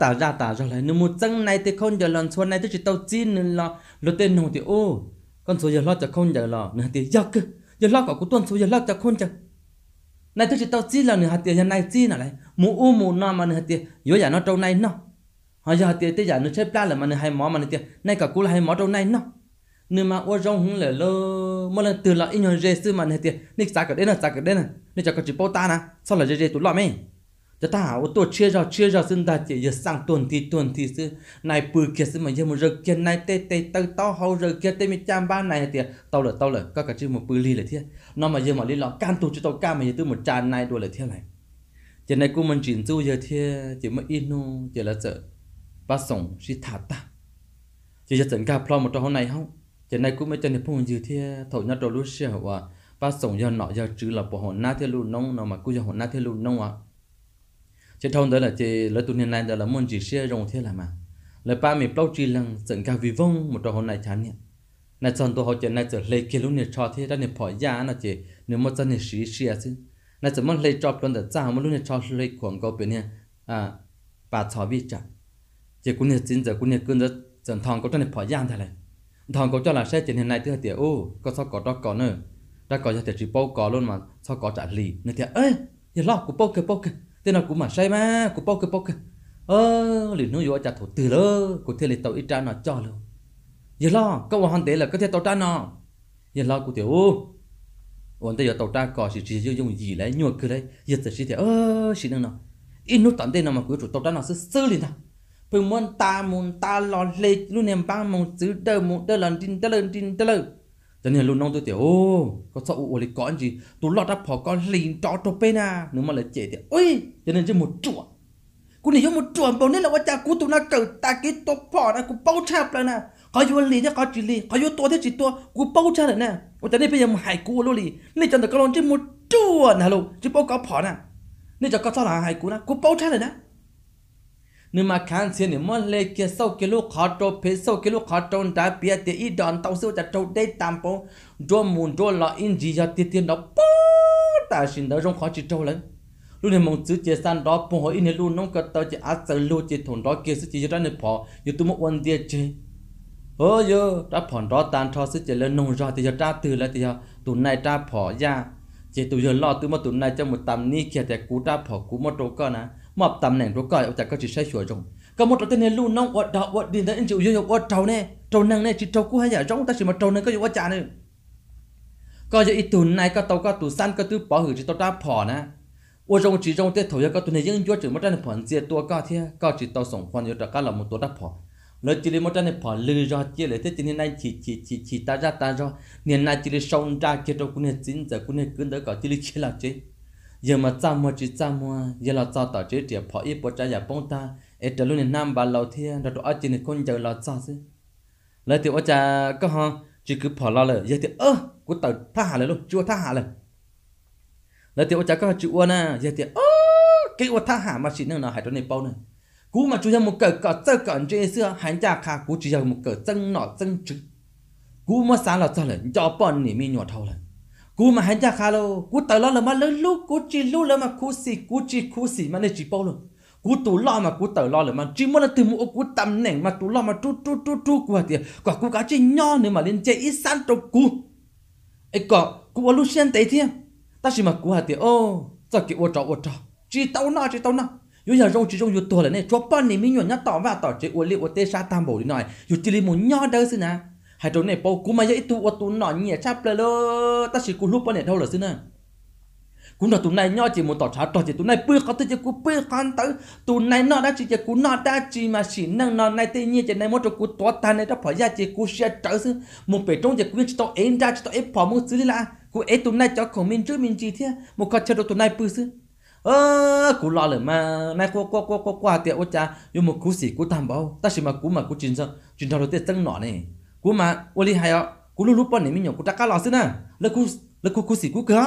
ta ra ta ra lại nếu một chân này thì không giờ lần xuân này thì chỉ tao chín nên là lo tên hồng thì ô con số giờ lo cho không giờ lo nên thì giấc cứ, giờ lo cả của tuần số giờ lo cho không giờ này tôi chỉ tao chín là nửa hạt tiền này chín là lại, mù u mù no mà nửa hạt tiền giờ giờ nó trâu này nó họ giờ hạt tiền tới giờ nó chết pla là mà nửa hai mỏ mà nửa tiền này cả cú là hai mỏ trâu này nó nửa mà ô rong hứng là lo, một lần từ là in nhon rê sư mà nửa tiền nick giá cả đến là giá cả đến là nick cho có chỉ bao ta nè sau là rê rê tụi lo mấy จะถ้าว่าตัวเชื่อเราเชื่อเราซึ่งได้จะจะสั่งตัวที่ตัวที่ซึ่งนายปืนเกียซึ่งมันยังมันเรเกียนายเตเตเตต่อเขาเรเกียเตมีจามบ้านนายเตียเต่าเลยเต่าเลยก็กระชื่อมันปืนลีเลยเทียน้องมาเยอะมาลีหรอการตัวจะตัวก้ามันจะตัวหมดจานนายตัวเลยเทียไรจะนายกูมันจีนจู้เยอะเทียจะไม่อินูจะละเจอปะส่งชิถาตาจะจะจังกาพร้อมหมดตัวเขาในเขาจะนายกูไม่จะในพวกมันยืดเทียถอยนัดตัวรู้เชื่อว่าปะส่งยอนหนอยอจื้อหลับหัวหน้าเทียลูน้องน้องมากูจะหัวหน้าเทียลูน้องอ่ะ chế thông đó là chế lấy tu nên này đó là môn chỉ xe rồng thế là mà lấy ba mươi bao chi lăng dẫn cả vì vong một trò hôm nay chán nhỉ nay chọn tu học chế nay chọn lấy kia lúc này cho thế đó này bỏ giá nó chế nếu mà chân này xí xe à chứ nay chọn món lấy cho con đó cha mà lúc này cho lấy khoảng cầu bên này à ba cho biết chả chế cũng này chính giờ cũng này cơn đó chọn thằng có cho này bỏ giá thế này thằng có cho là xe chế hiện nay thứ hai tiểu ô có sao có đó có nữa đã có cho thể chỉ bao có luôn mà sao có trả lì nên thì ơi giờ lo của bao cái bao cái thế nào cũng mà say mà cũng bao cứ bao cứ ơ liền nói vô chặt thủ từ lơ cũng thế liền tàu ít trang nó cho luôn giờ lo có hoàn tế là có thể tàu trang nó giờ lo cũng tiểu ổn tới giờ tàu trang có gì chỉ dùng gì lấy nhua cái đấy, giờ tới chỉ thì ơ chỉ năng nó ít nút tận tên nào mà cứ chủ tàu trang nó sẽ xử liền ta. bởi muốn ta muốn ta lo lệ luôn em ba muốn giữ đỡ muốn đỡ lần tin đỡ lần tin đỡ lần จะเนี่ยลุงน้องตัวเตี้ยโอ้ก็สอบอุ่นลยก้อนจีตัวรอดทับพอก้อนลีนจอดตัวไปนะหนูมาเลยเจ๋อเตี้ยโอ้ยจะเนี่ยจะหมดจวบกูหนี่จะหมดจวบบอกนี่แหละว่าจากกูตัวน่าเกิดตากิตัวพอนะกูเป้าแชบแล้วนะเขาอยู่ลีเนจเขาจีลีเขาอยู่ตัวที่จีตัวกูเป้าแชบเลยนะว่าจะได้พยายามหายกูลุลีนี่จัเแ็่ก็ลองจะหมดจวบนะลูกจะเป้าก็พอนะนี่จะก็ชอบหายกูนะกูเป้าแชบเลยนะ nima khan se ni mon le ke so ke lu kha to pe so ke lu kha to da pia te i don tau se ta to de tam po do mun do la in ji ya ti ti no po ta shin da rong kha chi to lan lu ne mong chữ che san đó po ho in lu nong ka to che a sa lu che thon đó ke se chỉ ra ne bỏ, yu tu mo địa de che yo ta phon đó tan tho se chỉ lên nông ra thì ya ta từ la thì ya tụi này ta phò ra, chỉ tụi giờ lo tụi mà tụi này cho một tầm ni kia thì cú ta phò cú mà trâu cơ nè mà tầm này rồi cái ông ta có chỉ sai sửa trong có một cái này luôn nông quạt đạo quạt điện đã chịu yêu quạt trâu nè trâu năng nè chỉ trâu cú hay giả trong ta chỉ mà trâu này có gì quạt chả nè có giờ ít tuần này có tàu có tủ san có tứ bỏ hử chỉ tàu ta phò nè ô trong chỉ trong tết thổi có tuần này những chúa chỉ một trang phòn diệt tua có thế có chỉ tàu sống phòn yêu cả là một tua ta phò lời chỉ một trang phò lư do chia lấy thế tiền này chỉ chỉ chỉ chỉ ta ra ta do niên này chỉ lấy sông ra kia trong cũng này chín giờ cũng này cứ đỡ có chỉ lấy chia là chứ giờ mà cha mua chỉ cha mua giờ là cha tao chế tiệp họ ít bỏ trái giả bông ta ít trở luôn nam bà lâu thiên rồi tụi ở trên con giờ là cha chứ lấy thì ở cha có ha chỉ cứ bỏ lo rồi giờ thì ơ của tao tha hạ rồi luôn chưa tha hạ rồi lấy thì ở cha có chịu uôn à giờ thì ơ cái uôn tha hạ mà chỉ nên là hải tuần này bao này cú mà chú ra một cờ cờ tơ cờ trên xưa hắn cha khá cú chỉ ra một cờ chân nọ chân chứ cú mà sáng là sao lại cho bọn nỉ mi nhỏ thâu lại cú mà hắn ra khá lâu cú tới lo là mà lớn lúc cú chỉ lúc là mà cú xì cú chỉ cú xì mà nên chỉ bao luôn cú tủ lo mà cú tới lo là mà chỉ muốn là từ mua cú tầm nẻng mà tủ lo mà tru tru tru tru của thì quả cú cá chỉ nho nữa mà lên chơi ít sẵn trong cú ấy có cú ở lúc xem tới thiên ta chỉ mà cú hạt thì ô giờ kiểu ô trọ ô trọ chỉ tao nó chỉ tao nó yo ya rong chi rong yo to là này cho bọn này mình nhỏ nhát tỏ và tỏ chế ô liệu ô tê sa tam bổ đi nói yo chỉ li một nho đâu xin à hai chỗ này bao cú mà vậy tu ở tu nọ nhẹ chắp lại lo ta chỉ cú lúc bao này đâu là xin à cú nọ tu này nhọ chỉ một tỏ chả tỏ chỉ tu này bự có tới chỉ cú bự con tới tu này nọ đã chỉ chỉ cú nọ đã chỉ mà chỉ năng nọ này tự nhiên chỉ này một chỗ cú tỏ ta này đã phải ra chỉ cú sẽ trở xin, một bề trong chỉ cú chỉ tọt em ra chỉ tọt em bỏ một xứ là cú em tu này cho không mình trước mình chỉ thế một con chơi đồ tu này bự sư ơ cú lo rồi mà nay qua qua qua qua qua tiệm ô cha nhưng mà cú xỉ cú tam bao ta chỉ mà cú mà cú chín sao chín sao đầu tiên tăng nọ này cú mà oli hay ạ cú lúc lúc bọn này mình nhổ cú ta cá lò xí à lơ cú lơ cú cú xỉ cú cơ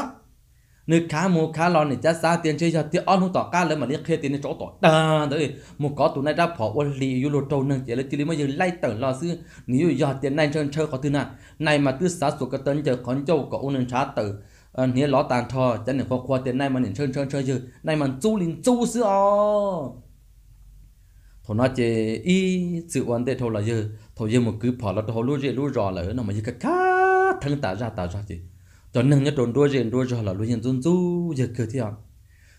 nếu cá mua cá lò này chắc sao tiền chơi giờ tiền ăn không tỏ cá lên mà liên kia tiền này chỗ tỏ đa đấy một có tụi này đã bỏ oli u lô trâu nâng chỉ là chỉ mới giờ lay tờ lò xí, nếu giờ tiền này chơi chơi có thứ nè, này mà tư xã sụt cái tên chơi ờ, con châu có ông nên trả tử nếu lọ tàn thò chắc tiền này mà nên chơi chơi chơi này mà chú linh chú xứ ó thôi nói chỉ ý sự vấn đề thôi là thôi giờ mà cứ phở là thôi lúa rẻ lúa rò là nó mà chỉ cái cá thằng ta ra ta ra chứ cho nên nhất đồn đua rẻ đua rò là lúa nhân dân du giờ cứ thế à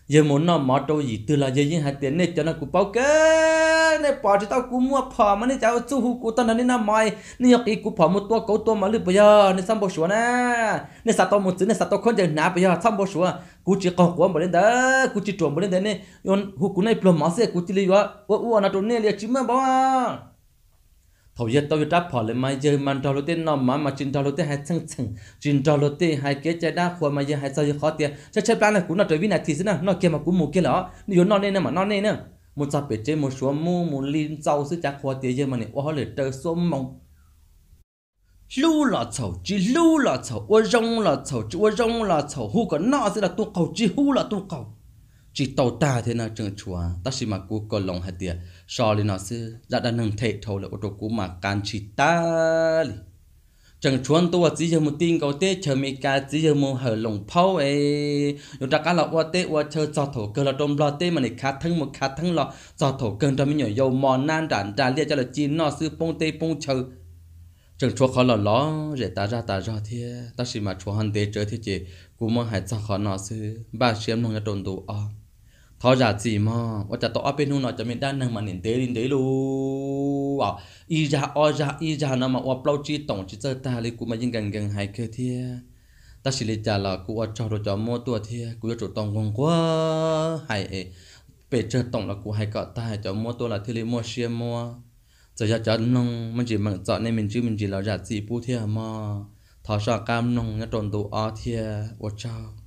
giờ muốn nó mà trâu gì từ là giờ những hai tiền này cho nó cũng bao cái này bỏ thì tao cũng mua phở mà này cháu chú hú cô ta nó nên làm mày nên nhọc ý cũng phở một tua cấu tua mà lướt bây giờ nên xong bổ sủa nè nên sát tao một chữ nên sát tao không được nạp bây giờ xong bổ sủa cú chỉ còn của một lần đó cú chỉ chuẩn một lần đấy nên hú cú này plum mà sẽ cú chỉ lấy vợ vợ vợ nó trốn nên là chỉ mà bao thôi giờ tôi đã bỏ lại mai giờ mình trao lối tiền nó mà mà chín trao lối tiền hai chăng chăng chín trao lối tiền hai cái trái đa khoa mà giờ hai sao giờ khó tiền chắc chắc plan này cũng nó trời vi này thì thế nào nó kia mà cũng mua kia lọ nếu nó nên mà nó nên nữa một sao bể chế một số mu một liên rau sẽ chắc khoa tiền giờ mà này ô hỏi trời số mong lưu là chầu chỉ lưu là chầu ô rong là chầu chỉ ô rong là chầu hu còn nọ sẽ là tu cầu chỉ hu là tu cầu chỉ tàu ta thế nào trường chùa ta chỉ mà cú còn lòng hạt tiền so lên nó sẽ đã đã nâng thể thầu là ô tô cú mà can chỉ ta li trường chuan tôi chỉ giờ một tin cầu tết chờ mi ca chỉ giờ một hở lòng phao ấy rồi ta cá lọ qua tết qua chờ cho thổ cơ là trong lo tết mà này khát thân một khát thân lọ cho thổ cơ cho mình nhỏ dầu mòn nan đản đà lia cho là chín nó sư pông tê pông chờ trường chùa khó là ló để ta ra ta ra thì ta chỉ mà chùa hàn tê chờ thì chứ, cú mà hãy cho khó nó sư ba xem nó là trộn đồ à họ giả gì mà họ trả tỏ bên hông nó cho mình đang nâng mà nền tế lên đấy luôn à y ra o ra ý ra nó mà o plau chi tổng chỉ chơi ta lấy cú mà dính gần gần hai kia thia ta chỉ lý trả là cú o cho đồ cho mua tua thia cú cho tổng ngon quá hay bể chơi tổng là cú hai cọ ta hay cho mua tua là thia lấy mua xe mua giờ giờ cho nông mình chỉ mặn chọn nên mình chứ mình chỉ là giả gì bu thia mà thọ sợ cam nông nó trộn tù o thia o chao